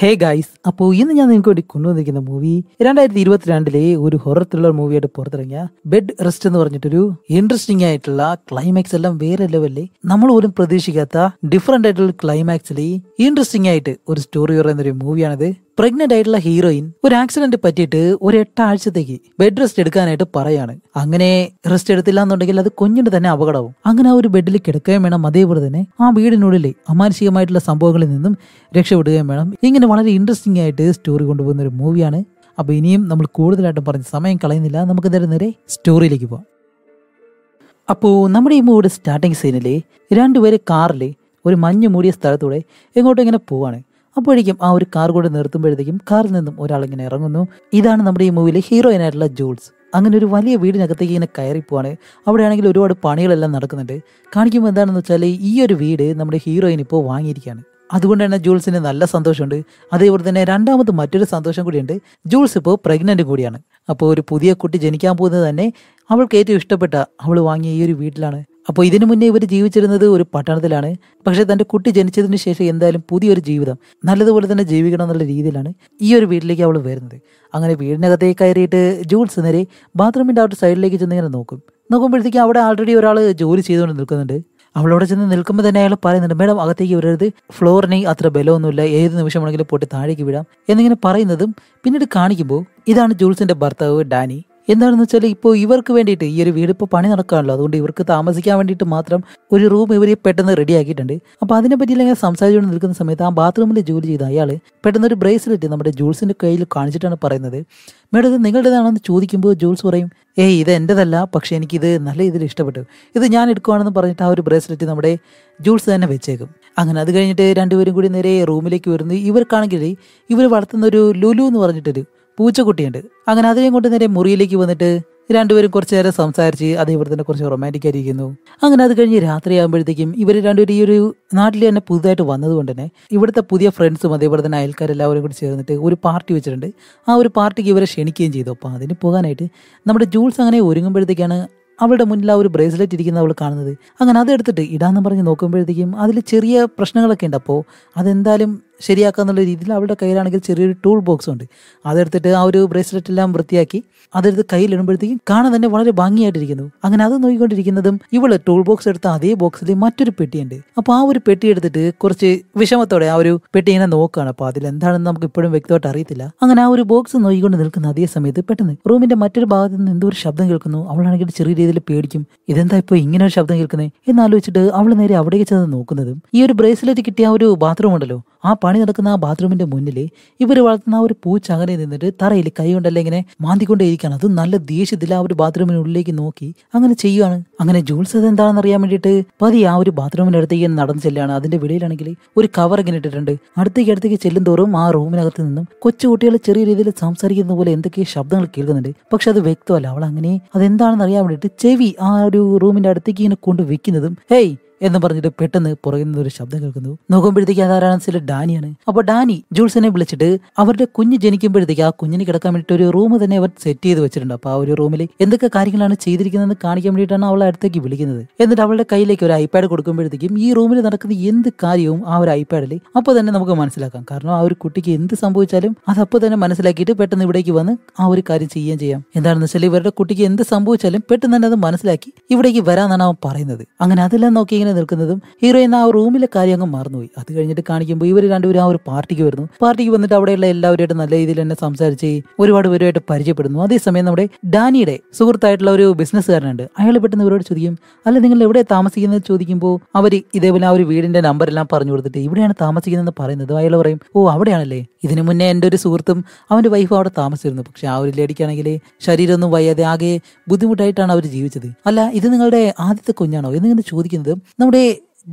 hey guys അപ്പോൾ ഇന്ന് ഞാൻ നിങ്ങൾക്ക് വേണ്ടി കൊണ്ടുവന്നിരിക്കുന്ന മൂവി രണ്ടായിരത്തി ഇരുപത്തിരണ്ടിലെ ഒരു ഹൊറർ ത്രില്ലർ മൂവിയായിട്ട് പുറത്തിറങ്ങിയ ബെഡ് റെസ്റ്റ് എന്ന് പറഞ്ഞിട്ടൊരു ഇൻട്രസ്റ്റിംഗ് ആയിട്ടുള്ള ക്ലൈമാക്സ് എല്ലാം വേറെ ലെവലിൽ നമ്മൾ പോലും പ്രതീക്ഷിക്കാത്ത ഡിഫറെന്റ് ആയിട്ടുള്ള ക്ലൈമാക്സിൽ ഇൻട്രസ്റ്റിംഗ് ആയിട്ട് ഒരു സ്റ്റോറി പറയുന്ന ഒരു മൂവിയാണിത് പ്രഗ്നന്റ് ആയിട്ടുള്ള ഹീറോയിൻ ഒരു ആക്സിഡന്റ് പറ്റിയിട്ട് ഒരു എട്ടാഴ്ചത്തേക്ക് ബെഡ് റെസ്റ്റ് എടുക്കാനായിട്ട് പറയാണ് അങ്ങനെ റെസ്റ്റ് എടുത്തില്ല എന്നുണ്ടെങ്കിൽ അത് കുഞ്ഞിന് തന്നെ അപകടവും അങ്ങനെ ആ ഒരു ബെഡിൽ കിടക്കുകയും വേണം അതേപോലെ തന്നെ ആ വീടിനുള്ളിൽ അമാനുഷികമായിട്ടുള്ള സംഭവങ്ങളിൽ നിന്നും രക്ഷപ്പെടുകയും വേണം ഇങ്ങനെ വളരെ ഇൻട്രസ്റ്റിംഗ് ആയിട്ട് സ്റ്റോറി കൊണ്ടുപോകുന്ന ഒരു മൂവിയാണ് അപ്പോൾ ഇനിയും നമ്മൾ കൂടുതലായിട്ടും പറഞ്ഞ് സമയം കളയുന്നില്ല നമുക്ക് നേരെ നേരെ സ്റ്റോറിയിലേക്ക് പോവാം അപ്പോൾ നമ്മുടെ ഈ മൂവിയുടെ സ്റ്റാർട്ടിങ് സീനിലെ രണ്ടുപേര് കാറിൽ ഒരു മഞ്ഞ് മൂടിയ സ്ഥലത്തൂടെ എങ്ങോട്ടും ഇങ്ങനെ പോവാണ് അപ്പോഴേക്കും ആ ഒരു കാർ കൂടെ നിർത്തുമ്പോഴത്തേക്കും കാറിൽ നിന്നും ഒരാളിങ്ങനെ ഇറങ്ങുന്നു ഇതാണ് നമ്മുടെ ഈ മൂവിയിലെ ഹീറോയിൻ ആയിട്ടുള്ള ജൂൾസ് അങ്ങനെ ഒരു വലിയ വീടിനകത്തേക്ക് ഇങ്ങനെ കയറി പോവാണ് അവിടെയാണെങ്കിൽ ഒരുപാട് പണികളെല്ലാം നടക്കുന്നുണ്ട് കാണിക്കുമ്പോൾ എന്താണെന്ന് വെച്ചാൽ ഈ ഒരു വീട് നമ്മുടെ ഹീറോയിൻ ഇപ്പോൾ വാങ്ങിയിരിക്കുകയാണ് അതുകൊണ്ട് തന്നെ ജൂൾസിന് നല്ല സന്തോഷമുണ്ട് അതേപോലെ തന്നെ രണ്ടാമത് മറ്റൊരു സന്തോഷം കൂടിയുണ്ട് ജൂൾസ് ഇപ്പോൾ പ്രഗ്നൻ്റ് കൂടിയാണ് അപ്പോൾ ഒരു പുതിയ കുട്ടി ജനിക്കാൻ പോകുന്നത് തന്നെ അവൾക്ക് ഏറ്റവും ഇഷ്ടപ്പെട്ട അവൾ വാങ്ങിയ ഈ ഒരു വീട്ടിലാണ് അപ്പോൾ ഇതിനു മുന്നേ ഇവർ ജീവിച്ചിരുന്നത് ഒരു പട്ടണത്തിലാണ് പക്ഷെ തൻ്റെ കുട്ടി ജനിച്ചതിന് ശേഷം എന്തായാലും പുതിയൊരു ജീവിതം നല്ലതുപോലെ തന്നെ ജീവിക്കണം എന്നുള്ള രീതിയിലാണ് ഈ ഒരു വീട്ടിലേക്ക് അവൾ വരുന്നത് അങ്ങനെ വീടിനകത്തേക്ക് കയറിയിട്ട് ജൂൾസ് നേരെ ബാത്റൂമിൻ്റെ അവിടെ സൈഡിലേക്ക് ചെന്ന് ഇങ്ങനെ നോക്കും നോക്കുമ്പോഴത്തേക്കും അവിടെ ആൾറെഡി ഒരാൾ ജോലി ചെയ്തുകൊണ്ട് നിൽക്കുന്നുണ്ട് അവളവിടെ ചെന്ന് നിൽക്കുമ്പോൾ തന്നെ അയാൾ പറയുന്നുണ്ട് മേഡം അകത്തേക്ക് വരരുത് ഫ്ലോറിനെ അത്ര ബലമൊന്നുമില്ല ഏത് നിമിഷം വേണമെങ്കിലും പൊട്ടി താഴേക്ക് വിടാം എന്നിങ്ങനെ പറയുന്നതും പിന്നീട് കാണിക്കുമ്പോൾ ഇതാണ് ജൂൾസിൻ്റെ ഭർത്താവ് ഡാനി എന്താണെന്ന് വെച്ചാൽ ഇപ്പോൾ ഇവർക്ക് വേണ്ടിയിട്ട് ഈ ഒരു വീട് ഇപ്പോൾ പണി നടക്കാണല്ലോ അതുകൊണ്ട് ഇവർക്ക് താമസിക്കാൻ വേണ്ടിയിട്ട് മാത്രം ഒരു റൂം ഇവർ പെട്ടെന്ന് റെഡി ആക്കിയിട്ടുണ്ട് അപ്പോൾ അതിനെപ്പറ്റി ഇങ്ങനെ സംസാരിച്ചുകൊണ്ട് നിൽക്കുന്ന സമയത്ത് ആ ബാത്റൂമിൽ ജോലി ചെയ്ത അയാൾ പെട്ടെന്ന് ഒരു ബ്രേസ്ലെറ്റ് നമ്മുടെ ജൂൾസിൻ്റെ കയ്യിൽ കാണിച്ചിട്ടാണ് പറയുന്നത് മേഡം ഇത് നിങ്ങളുടേതാണെന്ന് ചോദിക്കുമ്പോൾ ജൂൾസ് പറയും ഏയ് ഇത് എൻ്റെതല്ല പക്ഷേ എനിക്കിത് നല്ല രീതിയിൽ ഇഷ്ടപ്പെട്ടു ഇത് ഞാൻ എടുക്കുവാണെന്ന് പറഞ്ഞിട്ട് ആ ഒരു ബ്രേസ്ലെറ്റ് നമ്മുടെ ജൂൾസ് തന്നെ വെച്ചേക്കും അങ്ങനെ അത് കഴിഞ്ഞിട്ട് രണ്ടുപേരും കൂടി നേരെ റൂമിലേക്ക് വരുന്നു ഇവർക്കാണെങ്കിൽ ഇവർ വളർത്തുന്ന ഒരു ലുലു എന്ന് പറഞ്ഞിട്ടൊരു പൂച്ചക്കുട്ടിയുണ്ട് അങ്ങനെ അതിനെയും കൊണ്ട് നേരെ മുറിയിലേക്ക് വന്നിട്ട് രണ്ടുപേരും കുറച്ചു നേരം സംസാരിച്ച് അതേപോലെ തന്നെ കുറച്ച് റൊമാൻറ്റിക് ആയിരിക്കുന്നു അങ്ങനെ അത് കഴിഞ്ഞ് രാത്രി ആകുമ്പോഴത്തേക്കും ഇവർ രണ്ടുപേരും ഈ ഒരു നാട്ടിൽ തന്നെ പുതുതായിട്ട് വന്നതുകൊണ്ട് തന്നെ ഇവിടുത്തെ പുതിയ ഫ്രണ്ട്സും അതേപോലെ തന്നെ അയൽക്കാരെല്ലാവരും കൂടി ചേർന്നിട്ട് ഒരു പാർട്ടി വെച്ചിട്ടുണ്ട് ആ ഒരു പാർട്ടിക്ക് ഇവരെ ക്ഷണിക്കുകയും ചെയ്തു അപ്പോൾ അതിന് പോകാനായിട്ട് നമ്മുടെ ജൂൾസ് അങ്ങനെ ഒരുങ്ങുമ്പോഴത്തേക്കാണ് അവളുടെ മുന്നിൽ ആ ഒരു ബ്രേസ്ലെറ്റ് ഇരിക്കുന്ന അവൾ കാണുന്നത് അങ്ങനെ അതെടുത്തിട്ട് ഇടാന്ന് പറഞ്ഞ് നോക്കുമ്പോഴത്തേക്കും അതിൽ ചെറിയ പ്രശ്നങ്ങളൊക്കെ ഉണ്ട് അപ്പോൾ അതെന്തായാലും ശരിയാക്കുക എന്നുള്ള രീതിയിൽ അവളുടെ കയ്യിലാണെങ്കിൽ ചെറിയൊരു ടൂൾ ബോക്സ് ഉണ്ട് അതെടുത്തിട്ട് ആ ഒരു ബ്രേസ്ലെറ്റ് എല്ലാം വൃത്തിയാക്കി അതെടുത്ത് കയ്യിലിടുമ്പോഴത്തേക്കും കാണാൻ തന്നെ വളരെ ഭംഗിയായിട്ടിരിക്കുന്നു അങ്ങനെ അത് നോക്കിക്കൊണ്ടിരിക്കുന്നതും ഇവള് ടൂൾ ബോക്സ് എടുത്ത അതേ ബോക്സിൽ മറ്റൊരു പെട്ടിയുണ്ട് അപ്പോൾ ആ ഒരു പെട്ടി എടുത്തിട്ട് കുറച്ച് വിഷമത്തോടെ ആ ഒരു പെട്ടി ഇങ്ങനെ നോക്കുകയാണ് അപ്പോൾ അതിൽ എന്താണെന്ന് നമുക്ക് ഇപ്പോഴും വ്യക്തമായിട്ട് അറിയത്തില്ല അങ്ങനെ ആ ഒരു ബോക്സ് നോക്കിക്കൊണ്ട് നിൽക്കുന്ന അതേ സമയത്ത് പെട്ടെന്ന് റൂമിന്റെ മറ്റൊരു ഭാഗത്ത് നിന്ന് എന്തോ ഒരു ശബ്ദം കേൾക്കുന്നു അവളാണെങ്കിൽ ചെറിയ രീതിയിൽ പേടിക്കും ഇതെന്താ ഇപ്പൊ ഇങ്ങനെ ഒരു ശബ്ദം കേൾക്കുന്നത് എന്നാലോചിച്ചിട്ട് അവൾ നേരെ അവിടേക്ക് ചെന്ന് നോക്കുന്നതും ഈ ഒരു ബ്രേസ്ലെറ്റ് കിട്ടിയ ആ ഒരു ബാത്റൂം ഉണ്ടല്ലോ ആ പണി നടക്കുന്ന ആ ബാത്റൂമിന്റെ മുന്നിൽ ഇവർ വളർത്തുന്ന ആ ഒരു പൂച്ചകനെ നിന്നിട്ട് തറയിൽ കൈ ഇങ്ങനെ മാന്തിക്കൊണ്ടേയിരിക്കുകയാണ് അത് നല്ല ദേഷ്യത്തിൽ ആ ഒരു ബാത്റൂമിനുള്ളിലേക്ക് നോക്കി അങ്ങനെ ചെയ്യുകയാണ് അങ്ങനെ ജൂൾസ് അത് എന്താണെന്ന് അറിയാൻ വേണ്ടിയിട്ട് പതി ആ ഒരു ബാത്റൂമിന്റെ അടുത്തേക്ക് നടന്നു ചെല്ലുകയാണ് അതിന്റെ വെളിയിലാണെങ്കിൽ ഒരു കവർ ഇങ്ങനെ ഇട്ടിട്ടുണ്ട് അടുത്തേക്ക് അടുത്തേക്ക് ചെല്ലും തോറും ആ റൂമിനകത്ത് നിന്നും കുട്ടികൾ ചെറിയ രീതിയിൽ സംസാരിക്കുന്ന പോലെ എന്തൊക്കെയോ ശബ്ദങ്ങൾ കേൾക്കുന്നുണ്ട് പക്ഷെ അത് വ്യക്തമല്ല അവൾ അങ്ങനെ അത് എന്താണെന്ന് അറിയാൻ വേണ്ടിയിട്ട് ചെവി ആ ഒരു റൂമിന്റെ അടുത്തേക്ക് ഇങ്ങനെ കൊണ്ട് വെക്കുന്നതും ഹേയ് എന്ന് പറഞ്ഞിട്ട് പെട്ടെന്ന് പുറകുന്ന ഒരു ശബ്ദം കേൾക്കുന്നു നോക്കുമ്പോഴത്തേക്ക് അതാരാണ് ചില ഡാനിയാണ് അപ്പോൾ ഡാനി ജൂൾസിനെ വിളിച്ചിട്ട് അവരുടെ കുഞ്ഞ് ജനിക്കുമ്പോഴത്തേക്ക് ആ കുഞ്ഞിന് കിടക്കാൻ വേണ്ടിട്ട് ഒരു റൂം തന്നെ അവർ സെറ്റ് ചെയ്ത് വെച്ചിട്ടുണ്ട് അപ്പോൾ ആ ഒരു റൂമിൽ എന്തൊക്കെ കാര്യങ്ങളാണ് ചെയ്തിരിക്കുന്നതെന്ന് കാണിക്കാൻ വേണ്ടിയിട്ടാണ് അവളെ അടുത്തേക്ക് വിളിക്കുന്നത് എന്നിട്ട് അവളുടെ കയ്യിലേക്ക് ഒരു ഐപാഡ് കൊടുക്കുമ്പോഴത്തേക്കും ഈ റൂമിൽ നടക്കുന്ന എന്ത് കാര്യവും ആ ഒരു ഐപാഡിൽ അപ്പോൾ തന്നെ നമുക്ക് മനസ്സിലാക്കാം കാരണം ആ ഒരു കുട്ടിക്ക് എന്ത് സംഭവിച്ചാലും അത് അപ്പോൾ തന്നെ മനസ്സിലാക്കിയിട്ട് പെട്ടെന്ന് ഇവിടേക്ക് വന്ന് ആ ഒരു കാര്യം ചെയ്യുകയും ചെയ്യാം എന്താണെന്ന് വെച്ചാൽ ഇവരുടെ കുട്ടിക്ക് എന്ത് സംഭവിച്ചാലും പെട്ടെന്ന് തന്നെ അത് മനസ്സിലാക്കി ഇവിടേക്ക് വരാമെന്നാണ് അവൻ പറയുന്നത് അങ്ങനെ അതെല്ലാം നോക്കി ഇങ്ങനെ നിൽക്കുന്നതും ഹീറോയിൻ ആ റൂമിലെ കാര്യം അങ്ങ് മറന്നുപോയി അത് കഴിഞ്ഞിട്ട് കാണിക്കുമ്പോൾ ഇവർ രണ്ടുപേരും ആ ഒരു പാർട്ടിക്ക് വരുന്നു പാർട്ടിക്ക് വന്നിട്ട് അവിടെയുള്ള എല്ലാവരുമായിട്ട് നല്ല രീതിയിൽ തന്നെ സംസാരിച്ച് ഒരുപാട് പേരുമായിട്ട് പരിചയപ്പെടുന്നു അതേസമയം നമ്മുടെ ഡാനിയുടെ സുഹൃത്തായിട്ടുള്ള ഒരു ബിസിനസ്സുകാരനുണ്ട് അയാൾ പെട്ടെന്ന് ഇവരോട് ചോദിക്കും അല്ല നിങ്ങൾ എവിടെ താമസിക്കുന്നത് ചോദിക്കുമ്പോൾ അവർ ഇതേപോലെ ആ ഒരു വീടിന്റെ നമ്പർ എല്ലാം പറഞ്ഞു കൊടുത്തിട്ട് ഇവിടെയാണ് താമസിക്കുന്നതെന്ന് പറയുന്നത് അയാൾ പറയും ഓ അവിടെയാണല്ലേ ഇതിനു മുന്നേ എൻ്റെ ഒരു സുഹൃത്തും അവൻ്റെ വൈഫും അവിടെ താമസിച്ചിരുന്നു പക്ഷെ ആ ഒരു ലേഡിക്കാണെങ്കിൽ ശരീരമൊന്നും വയ്യാതെ ആകെ ബുദ്ധിമുട്ടായിട്ടാണ് അവർ ജീവിച്ചത് അല്ല ഇത് നിങ്ങളുടെ ആദ്യത്തെ കുഞ്ഞാണോ എന്നിങ്ങനെ ചോദിക്കുന്നത് നമ്മുടെ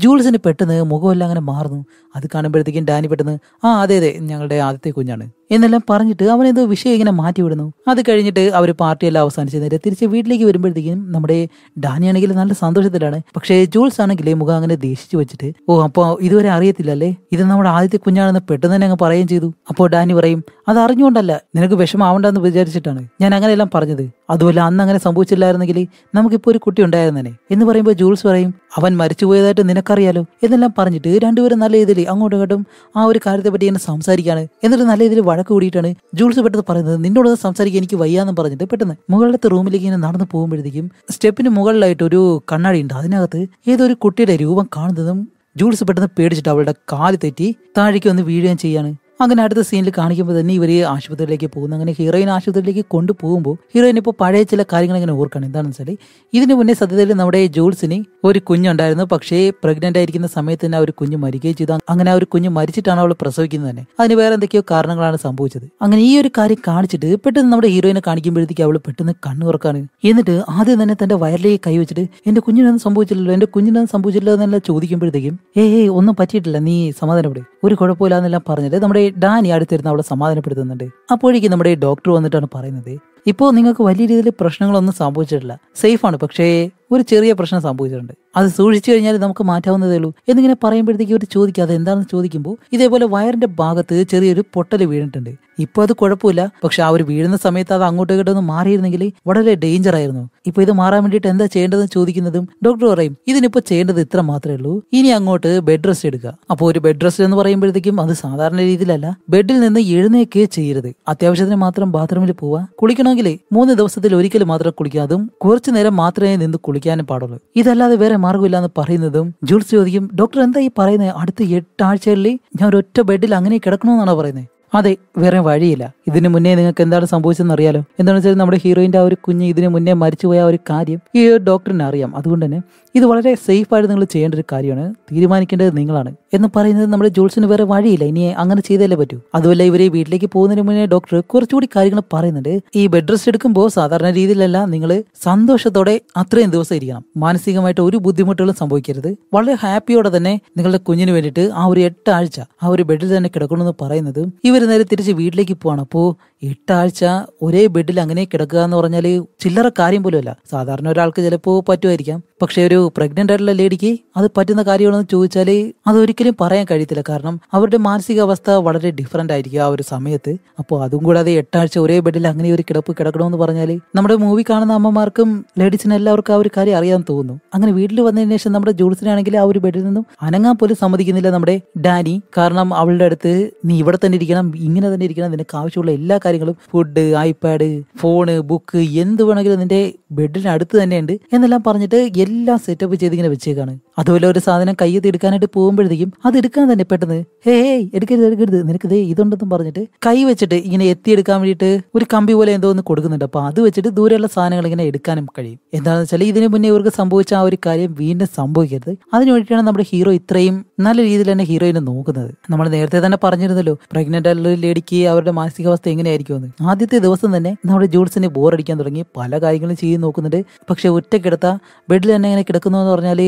ജൂൾസിന് പെട്ടെന്ന് മുഖമെല്ലാം അങ്ങനെ മാറുന്നു അത് കാണുമ്പോഴത്തേക്കും ഡാനി പെട്ടെന്ന് ആ അതെ അതെ ഞങ്ങളുടെ ആദ്യത്തെ കുഞ്ഞാണ് എന്നെല്ലാം പറഞ്ഞിട്ട് അവൻ എന്തോ വിഷയം ഇങ്ങനെ മാറ്റിവിടുന്നു അത് കഴിഞ്ഞിട്ട് അവർ പാർട്ടിയെല്ലാം അവസാനിച്ച് നേരെ തിരിച്ച് വീട്ടിലേക്ക് വരുമ്പോഴത്തേക്കും നമ്മുടെ ഡാനി ആണെങ്കിൽ നല്ല സന്തോഷത്തിലാണ് പക്ഷേ ജൂൾസ് ആണെങ്കിൽ മുഖം അങ്ങനെ ദേഷിച്ചു വെച്ചിട്ട് ഓ അപ്പോൾ ഇതുവരെ അറിയത്തില്ലല്ലേ ഇത് നമ്മുടെ ആദ്യത്തെ കുഞ്ഞാണെന്ന് പെട്ടെന്ന് തന്നെ അങ്ങ് പറയുകയും ചെയ്തു അപ്പോൾ ഡാനി പറയും അത് അറിഞ്ഞുകൊണ്ടല്ല നിനക്ക് വിഷമാവണ്ടെന്ന് വിചാരിച്ചിട്ടാണ് ഞാൻ അങ്ങനെയെല്ലാം പറഞ്ഞത് അതുപോലെ അന്ന് അങ്ങനെ സംഭവിച്ചില്ലായിരുന്നെങ്കിൽ നമുക്കിപ്പോൾ ഒരു കുട്ടി ഉണ്ടായിരുന്നേ എന്ന് പറയുമ്പോൾ ജൂൾസ് പറയും അവൻ മരിച്ചുപോയതായിട്ട് നിനക്കറിയാലോ എന്നെല്ലാം പറഞ്ഞിട്ട് രണ്ടുപേരും നല്ല രീതിയിൽ അങ്ങോട്ടും ഇങ്ങോട്ടും ആ ഒരു കാര്യത്തെപ്പറ്റി എന്നെ സംസാരിക്കുകയാണ് എന്നിട്ട് നല്ല രീതിയിൽ വഴക്ക് കൂടിയിട്ടാണ് ജൂൾസ് പെട്ടെന്ന് പറയുന്നത് നിന്നോട് സംസാരിക്കാൻ എനിക്ക് വയ്യാന്ന് പറഞ്ഞിട്ട് പെട്ടെന്ന് മുകളിലത്തെ റൂമിലേക്ക് ഇങ്ങനെ നടന്നു പോകുമ്പോഴത്തേക്കും സ്റ്റെപ്പിന് മുകളിലായിട്ട് ഒരു കണ്ണാടി ഉണ്ട് അതിനകത്ത് ഏതൊരു കുട്ടിയുടെ രൂപം കാണുന്നതും ജൂൾസ് പെട്ടെന്ന് പേടിച്ചിട്ട് അവളുടെ കാല് തെറ്റി താഴേക്ക് വന്ന് വീഴുകയും ചെയ്യാണ് അങ്ങനെ അടുത്ത സീനിൽ കാണിക്കുമ്പോൾ തന്നെ ഇവർ ആശുപത്രിയിലേക്ക് പോകുന്നു അങ്ങനെ ഹീറോയിൻ ആശുപത്രിയിലേക്ക് കൊണ്ടുപോകുമ്പോൾ ഹീറോയിൻ ഇപ്പോൾ പഴയ ചില കാര്യങ്ങൾ ഇങ്ങനെ ഓർക്കണം എന്താണെന്ന് വെച്ചാൽ ഇതിന് മുന്നേ സത്യത്തിൽ നമ്മുടെ ജോൾസിന് ഒരു കുഞ്ഞുണ്ടായിരുന്നു പക്ഷേ പ്രഗ്നന്റ് ആയിരിക്കുന്ന സമയത്ത് തന്നെ ആ ഒരു കുഞ്ഞ് മരിക്കുകയും ചെയ്തു അങ്ങനെ ആ ഒരു കുഞ്ഞ് മരിച്ചിട്ടാണ് അവൾ പ്രസവിക്കുന്നത് തന്നെ അതിന് വേറെ എന്തൊക്കെയോ കാരണങ്ങളാണ് സംഭവിച്ചത് അങ്ങനെ ഈ ഒരു കാര്യം കാണിച്ചിട്ട് പെട്ടെന്ന് നമ്മുടെ ഹീറോയിനെ കാണിക്കുമ്പോഴത്തേക്ക് അവൾ പെട്ടെന്ന് തുറക്കാണ് എന്നിട്ട് ആദ്യം തന്നെ തന്റെ വയറിലേക്ക് കൈവച്ചിട്ട് എന്റെ കുഞ്ഞിനൊന്നും സംഭവിച്ചില്ലല്ലോ എന്റെ കുഞ്ഞിനൊന്നും സംഭവിച്ചില്ലോ എന്നെല്ലാം ചോദിക്കുമ്പോഴത്തേക്കും ഏ ഒന്നും പറ്റിയിട്ടില്ല നീ സമാധാനപ്പെടും ഒരു കുഴപ്പമില്ല എന്നെല്ലാം പറഞ്ഞിട്ട് നമ്മുടെ ഡാനി അടുത്തിരുന്ന് അവളെ സമാധാനപ്പെടുത്തുന്നുണ്ട് അപ്പോഴേക്കും നമ്മുടെ ഡോക്ടർ വന്നിട്ടാണ് പറയുന്നത് ഇപ്പോൾ നിങ്ങൾക്ക് വലിയ രീതിയിൽ പ്രശ്നങ്ങളൊന്നും സംഭവിച്ചിട്ടില്ല സേഫാണ് പക്ഷേ ഒരു ചെറിയ പ്രശ്നം സംഭവിച്ചിട്ടുണ്ട് അത് സൂക്ഷിച്ചു കഴിഞ്ഞാൽ നമുക്ക് മാറ്റാവുന്നതേ ഉള്ളൂ എന്നിങ്ങനെ പറയുമ്പോഴത്തേക്ക് ഇവർ ചോദിക്കുക അത് എന്താണെന്ന് ചോദിക്കുമ്പോൾ ഇതേപോലെ വയറിന്റെ ഭാഗത്ത് ചെറിയൊരു പൊട്ടൽ വീണിട്ടുണ്ട് ഇപ്പൊ അത് കുഴപ്പമില്ല പക്ഷെ ആ ഒരു വീഴുന്ന സമയത്ത് അത് അങ്ങോട്ടും ഇങ്ങോട്ടൊന്നും മാറിയിരുന്നെങ്കിൽ വളരെ ഡേഞ്ചർ ആയിരുന്നു ഇപ്പൊ ഇത് മാറാൻ വേണ്ടിയിട്ട് എന്താ ചെയ്യേണ്ടതെന്ന് ചോദിക്കുന്നതും ഡോക്ടർ പറയും ഇതിനിപ്പോ ചെയ്യേണ്ടത് ഇത്ര മാത്രമേ ഉള്ളൂ ഇനി അങ്ങോട്ട് ബെഡ് റെസ്റ്റ് എടുക്കുക അപ്പോൾ ഒരു ബെഡ് റെസ്റ്റ് എന്ന് പറയുമ്പോഴത്തേക്കും അത് സാധാരണ രീതിയിലല്ല ബെഡിൽ നിന്ന് എഴുന്നേക്കേ ചെയ്യരുത് അത്യാവശ്യത്തിന് മാത്രം ബാത്റൂമിൽ പോവുക കുളിക്കണോ വേണമെങ്കിൽ മൂന്ന് ദിവസത്തിൽ ഒരിക്കൽ മാത്രം കുളിക്കാതും കുറച്ചു നേരം മാത്രമേ നിന്ന് കുളിക്കാനും പാടുള്ളൂ ഇതല്ലാതെ വേറെ മാർഗ്ഗമില്ല എന്ന് പറയുന്നതും ജൂൾസ് ചോദിക്കും ഡോക്ടർ എന്താ ഈ പറയുന്നത് അടുത്ത എട്ടാഴ്ചകളിൽ ഞാൻ ഒരൊറ്റ ബെഡിൽ അങ്ങനെ കിടക്കണമെന്നാണ് പറയുന്നത് അതെ വേറെ വഴിയില്ല ഇതിനു മുന്നേ നിങ്ങൾക്ക് എന്താണ് സംഭവിച്ചതെന്ന് അറിയാലോ എന്താണെന്ന് വെച്ചാൽ നമ്മുടെ ഹീറോയിൻ്റെ ആ ഒരു കുഞ്ഞ് ഇതിനു മുന്നേ മരിച്ചുപോയ ഒരു കാര്യം ഈ ഒരു ഡോക്ടറിനെ അറിയാം അതുകൊണ്ട് തന്നെ ഇത് വളരെ സേഫായിട്ട് നിങ്ങൾ ചെയ്യേണ്ട ഒരു കാര്യമാണ് തീരുമാനിക്കേണ്ടത് നിങ്ങളാണ് എന്ന് പറയുന്നത് നമ്മുടെ ജോൾസിന് വേറെ വഴിയില്ല ഇനി അങ്ങനെ ചെയ്തല്ലേ പറ്റൂ അതുമല്ല ഇവരെ വീട്ടിലേക്ക് പോകുന്നതിന് മുന്നേ ഡോക്ടർ കുറച്ചുകൂടി കാര്യങ്ങൾ പറയുന്നുണ്ട് ഈ ബെഡ് റെസ്റ്റ് എടുക്കുമ്പോൾ സാധാരണ രീതിയിലല്ല നിങ്ങൾ സന്തോഷത്തോടെ അത്രയും ദിവസം ഇരിക്കണം മാനസികമായിട്ട് ഒരു ബുദ്ധിമുട്ടുകളും സംഭവിക്കരുത് വളരെ ഹാപ്പിയോടെ തന്നെ നിങ്ങളുടെ കുഞ്ഞിന് വേണ്ടിയിട്ട് ആ ഒരു എട്ടാഴ്ച ആ ഒരു ബെഡിൽ തന്നെ കിടക്കണമെന്ന് പറയുന്നത് ഇവർ നേരെ തിരിച്ച് വീട്ടിലേക്ക് പോവാണ് അപ്പോൾ എട്ടാഴ്ച ഒരേ ബെഡിൽ അങ്ങനെ കിടക്കുക എന്ന് പറഞ്ഞാൽ ചില്ലറ കാര്യം പോലുമല്ല സാധാരണ ഒരാൾക്ക് ചിലപ്പോൾ പറ്റുമായിരിക്കാം പക്ഷെ ഒരു പ്രഗ്നന്റ് ആയിട്ടുള്ള ലേഡിക്ക് അത് പറ്റുന്ന കാര്യമാണെന്ന് ചോദിച്ചാൽ അതൊരിക്കലും പറയാൻ കഴിയത്തില്ല കാരണം അവരുടെ മാനസികാവസ്ഥ വളരെ ഡിഫറെന്റ് ആയിരിക്കും ആ ഒരു സമയത്ത് അപ്പോൾ അതും കൂടാതെ എട്ടാഴ്ച ഒരേ ബെഡിൽ അങ്ങനെ ഒരു കിടപ്പ് കിടക്കണമെന്ന് പറഞ്ഞാൽ നമ്മുടെ മൂവി കാണുന്ന അമ്മമാർക്കും ലേഡീസിന് എല്ലാവർക്കും ആ ഒരു കാര്യം അറിയാൻ തോന്നുന്നു അങ്ങനെ വീട്ടിൽ വന്നതിന് ശേഷം നമ്മുടെ ജൂൾസിനാണെങ്കിൽ ആ ഒരു ബെഡിൽ നിന്നും അനങ്ങാൻ പോലും സമ്മതിക്കുന്നില്ല നമ്മുടെ ഡാനി കാരണം അവളുടെ അടുത്ത് നീ ഇവിടെ തന്നെ ഇരിക്കണം ഇങ്ങനെ തന്നെ ഇരിക്കണം നിനക്ക് ആവശ്യമുള്ള എല്ലാ കാര്യങ്ങളും ഫുഡ് ഐപാഡ് ഫോണ് ബുക്ക് എന്ത് വേണമെങ്കിലും നിന്റെ ബെഡിന് അടുത്ത് തന്നെയുണ്ട് എന്നെല്ലാം പറഞ്ഞിട്ട് എല്ലാം സെറ്റപ്പ് ചെയ്ത് ഇങ്ങനെ വെച്ചേക്കാണ് അതുപോലെ ഒരു സാധനം കയ്യെത്തി എടുക്കാനായിട്ട് പോകുമ്പോഴത്തേക്കും അത് എടുക്കാൻ തന്നെ പെട്ടെന്ന് ഹേ എടുക്കരുത് എടുക്കരുത് നിനക്ക് ദേ ഇതുണ്ടെന്നും പറഞ്ഞിട്ട് കൈ വെച്ചിട്ട് ഇങ്ങനെ എത്തിയെടുക്കാൻ വേണ്ടിയിട്ട് ഒരു കമ്പി പോലെ എന്തോ ഒന്ന് കൊടുക്കുന്നുണ്ട് അപ്പൊ അത് വെച്ചിട്ട് ദൂരെയുള്ള സാധനങ്ങൾ ഇങ്ങനെ എടുക്കാനും കഴിയും എന്താണെന്ന് വെച്ചാൽ ഇതിനു മുന്നേ ഇവർക്ക് സംഭവിച്ച ആ ഒരു കാര്യം വീണ്ടും സംഭവിക്കരുത് അതിനു വേണ്ടിയിട്ടാണ് നമ്മുടെ ഹീറോ ഇത്രയും നല്ല രീതിയിൽ തന്നെ ഹീറോയിനെ നോക്കുന്നത് നമ്മൾ നേരത്തെ തന്നെ പറഞ്ഞിരുന്നല്ലോ പ്രഗ്നന്റ് ആയിട്ടുള്ള ലേഡിക്ക് അവരുടെ മാനസികാവസ്ഥ എങ്ങനെ ആയിരിക്കുമെന്ന് ആദ്യത്തെ ദിവസം തന്നെ നമ്മുടെ ജൂൾസിനെ ബോറടിക്കാൻ തുടങ്ങി പല കാര്യങ്ങളും ചെയ്ത് നോക്കുന്നുണ്ട് പക്ഷെ ഒറ്റ കിടത്ത ബെഡിൽ തന്നെ ഇങ്ങനെ കിടക്കുന്നു എന്ന് പറഞ്ഞാൽ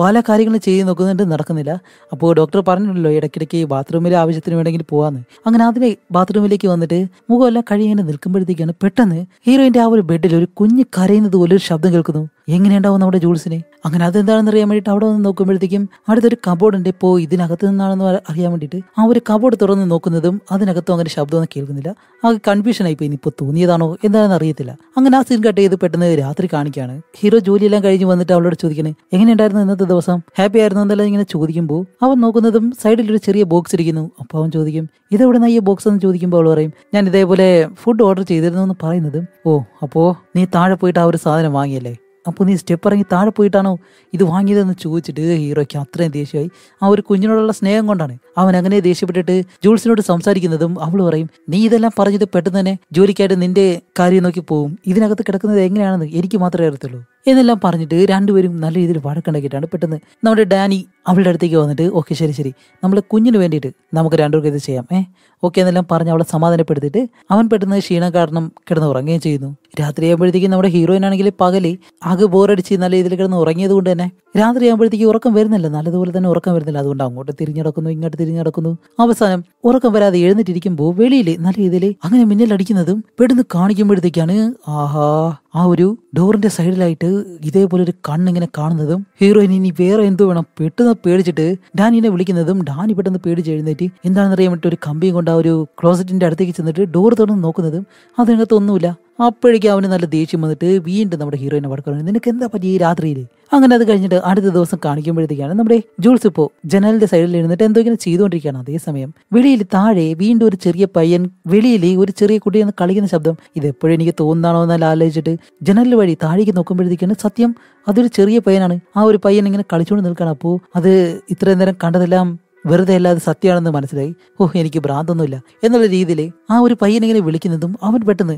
പല കാര്യങ്ങളും ചെയ്ത് നോക്കുന്നുണ്ട് നടക്കുന്നില്ല അപ്പോൾ ഡോക്ടർ പറഞ്ഞിട്ടുണ്ടല്ലോ ഇടയ്ക്കിടയ്ക്ക് ബാത്റൂമിലെ ആവശ്യത്തിന് വേണമെങ്കിൽ പോവാന്ന് അങ്ങനെ അതിലെ ബാത്റൂമിലേക്ക് വന്നിട്ട് മുഖമെല്ലാം കഴിയങ്ങനെ നിൽക്കുമ്പോഴത്തേക്കാണ് പെട്ടെന്ന് ഹീറോയിന്റെ ആ ഒരു ബെഡിൽ ഒരു കുഞ്ഞ് കരയുന്നത് പോലെ ഒരു ശബ്ദം കേൾക്കുന്നു എങ്ങനെയുണ്ടാവും നമ്മുടെ ജൂൾസിനെ അങ്ങനെ അതെന്താണെന്ന് അറിയാൻ വേണ്ടിട്ട് അവിടെ വന്ന് നോക്കുമ്പോഴത്തേക്കും അടുത്തൊരു കബോർഡ് ഉണ്ട് ഇപ്പോൾ ഇതിനകത്ത് നിന്നാണെന്ന് അറിയാൻ വേണ്ടിയിട്ട് ആ ഒരു കബോർഡ് തുറന്ന് നോക്കുന്നതും അതിനകത്തും അങ്ങനെ ശബ്ദമൊന്നും കേൾക്കുന്നില്ല ആ കൺഫ്യൂഷൻ ആയിപ്പോയി ഇനിയിപ്പോൾ തോന്നിയതാണോ എന്താണെന്ന് അറിയത്തില്ല അങ്ങനെ ആ സീൻ കട്ട് ചെയ്ത് പെട്ടെന്ന് രാത്രി കാണിക്കുകയാണ് ഹീറോ ജോലിയെല്ലാം കഴിഞ്ഞ് വന്നിട്ട് അവളോട് ചോദിക്കണേ എങ്ങനെയുണ്ടായിരുന്നു ഇന്നത്തെ ദിവസം ഹാപ്പി ആയിരുന്നു എന്നെല്ലാം ഇങ്ങനെ ചോദിക്കുമ്പോൾ അവൻ നോക്കുന്നതും സൈഡിൽ ഒരു ചെറിയ ബോക്സ് ഇരിക്കുന്നു അപ്പോൾ അവൻ ചോദിക്കും ഇതെവിടെ നിന്നാ ഈ ബോക്സ് എന്ന് ചോദിക്കുമ്പോൾ അവൾ പറയും ഞാൻ ഇതേപോലെ ഫുഡ് ഓർഡർ ചെയ്തിരുന്നു എന്ന് പറയുന്നതും ഓ അപ്പോ നീ താഴെ പോയിട്ട് ആ ഒരു സാധനം വാങ്ങിയല്ലേ അപ്പോൾ നീ സ്റ്റെപ്പ് ഇറങ്ങി താഴെ പോയിട്ടാണോ ഇത് വാങ്ങിയതെന്ന് ചോദിച്ചിട്ട് ഹീറോയ്ക്ക് അത്രയും ദേഷ്യമായി ആ ഒരു കുഞ്ഞിനോടുള്ള സ്നേഹം കൊണ്ടാണ് അവൻ അങ്ങനെ ദേഷ്യപ്പെട്ടിട്ട് ജൂൾസിനോട് സംസാരിക്കുന്നതും അവൾ പറയും നീ ഇതെല്ലാം പറഞ്ഞത് പെട്ടെന്ന് തന്നെ ജോലിക്കായിട്ട് നിന്റെ കാര്യം നോക്കി പോകും ഇതിനകത്ത് കിടക്കുന്നത് എങ്ങനെയാണെന്ന് എനിക്ക് മാത്രമേ അറിയത്തുള്ളൂ എന്നെല്ലാം പറഞ്ഞിട്ട് രണ്ടുപേരും നല്ല രീതിയിൽ വഴക്കുണ്ടാക്കിയിട്ടാണ് പെട്ടെന്ന് നമ്മുടെ ഡാനി അവളുടെ അടുത്തേക്ക് വന്നിട്ട് ഓക്കെ ശരി ശരി നമ്മളെ കുഞ്ഞിന് വേണ്ടിയിട്ട് നമുക്ക് രണ്ടുപേർക്ക് ഇത് ചെയ്യാം ഏ ഓക്കെ എന്നെല്ലാം പറഞ്ഞ് അവളെ സമാധാനപ്പെടുത്തിയിട്ട് അവൻ പെട്ടെന്ന് ക്ഷീണ കാരണം കിടന്ന് ഉറങ്ങുകയും ചെയ്യുന്നു രാത്രിയാകുമ്പോഴത്തേക്കും നമ്മുടെ ആണെങ്കിൽ പകലി ആകെ ബോറടിച്ച് നല്ല രീതിയിൽ കിടന്ന് ഉറങ്ങിയത് കൊണ്ട് തന്നെ രാത്രിയാകുമ്പോഴത്തേക്ക് ഉറക്കം വരുന്നില്ല നല്ലതുപോലെ തന്നെ ഉറക്കം വരുന്നില്ല അതുകൊണ്ട് അങ്ങോട്ട് തിരിഞ്ഞടക്കുന്നു ഇങ്ങോട്ട് തിരിഞ്ഞടക്കുന്നു അവസാനം ഉറക്കം വരാതെ എഴുന്നിട്ടിരിക്കുമ്പോൾ വെളിയിൽ നല്ല രീതിയിൽ അങ്ങനെ മിന്നലടിക്കുന്നതും പെടുന്ന് കാണിക്കുമ്പോഴത്തേക്കാണ് ആഹാ ആ ഒരു ഡോറിന്റെ സൈഡിലായിട്ട് ഇതേപോലെ ഒരു കണ്ണിങ്ങനെ കാണുന്നതും ഹീറോയിൻ ഇനി വേറെ എന്തു വേണം പെട്ടെന്ന് പേടിച്ചിട്ട് ഡാനിനെ വിളിക്കുന്നതും ഡാനി പെട്ടെന്ന് പേടിച്ച് എഴുന്നേറ്റ് എന്താണെന്ന് അറിയാൻ വേണ്ടി ഒരു കമ്പിയും കൊണ്ട് ആ ഒരു ക്ലോസറ്റിന്റെ അടുത്തേക്ക് ചെന്നിട്ട് ഡോർ തുറന്ന് നോക്കുന്നതും ഒന്നുമില്ല അപ്പോഴേക്കും അവന് നല്ല ദേഷ്യം വന്നിട്ട് വീണ്ടും നമ്മുടെ ഹീറോയിനെ വടക്കുന്നത് നിനക്ക് എന്താ പറ്റി ഈ രാത്രിയിൽ അങ്ങനെ അത് കഴിഞ്ഞിട്ട് അടുത്ത ദിവസം കാണിക്കുമ്പോഴത്തേക്കാണ് നമ്മുടെ ജൂൾസ് ഇപ്പോൾ ജനലിന്റെ സൈഡിൽ ഇരുന്നിട്ട് എന്തോ ഇങ്ങനെ ചെയ്തുകൊണ്ടിരിക്കുകയാണ് അതേസമയം വെളിയിൽ താഴെ വീണ്ടും ഒരു ചെറിയ പയ്യൻ വെളിയിൽ ഒരു ചെറിയ കുട്ടി എന്ന് കളിക്കുന്ന ശബ്ദം ഇത് എപ്പോഴും എനിക്ക് തോന്നുന്നാണോ എന്നാൽ ആലോചിച്ചിട്ട് ജനൽ വഴി താഴേക്ക് നോക്കുമ്പോഴത്തേക്കാണ് സത്യം അതൊരു ചെറിയ പയ്യനാണ് ആ ഒരു പയ്യൻ ഇങ്ങനെ കളിച്ചുകൊണ്ട് നിൽക്കുകയാണ് അപ്പോൾ അത് ഇത്രയും നേരം കണ്ടതെല്ലാം വെറുതെ അല്ലാതെ സത്യമാണെന്ന് മനസ്സിലായി ഓഹ് എനിക്ക് ഭ്രാന്തൊന്നുമില്ല എന്നുള്ള രീതിയിൽ ആ ഒരു പയ്യൻ ഇങ്ങനെ വിളിക്കുന്നതും അവൻ പെട്ടെന്ന്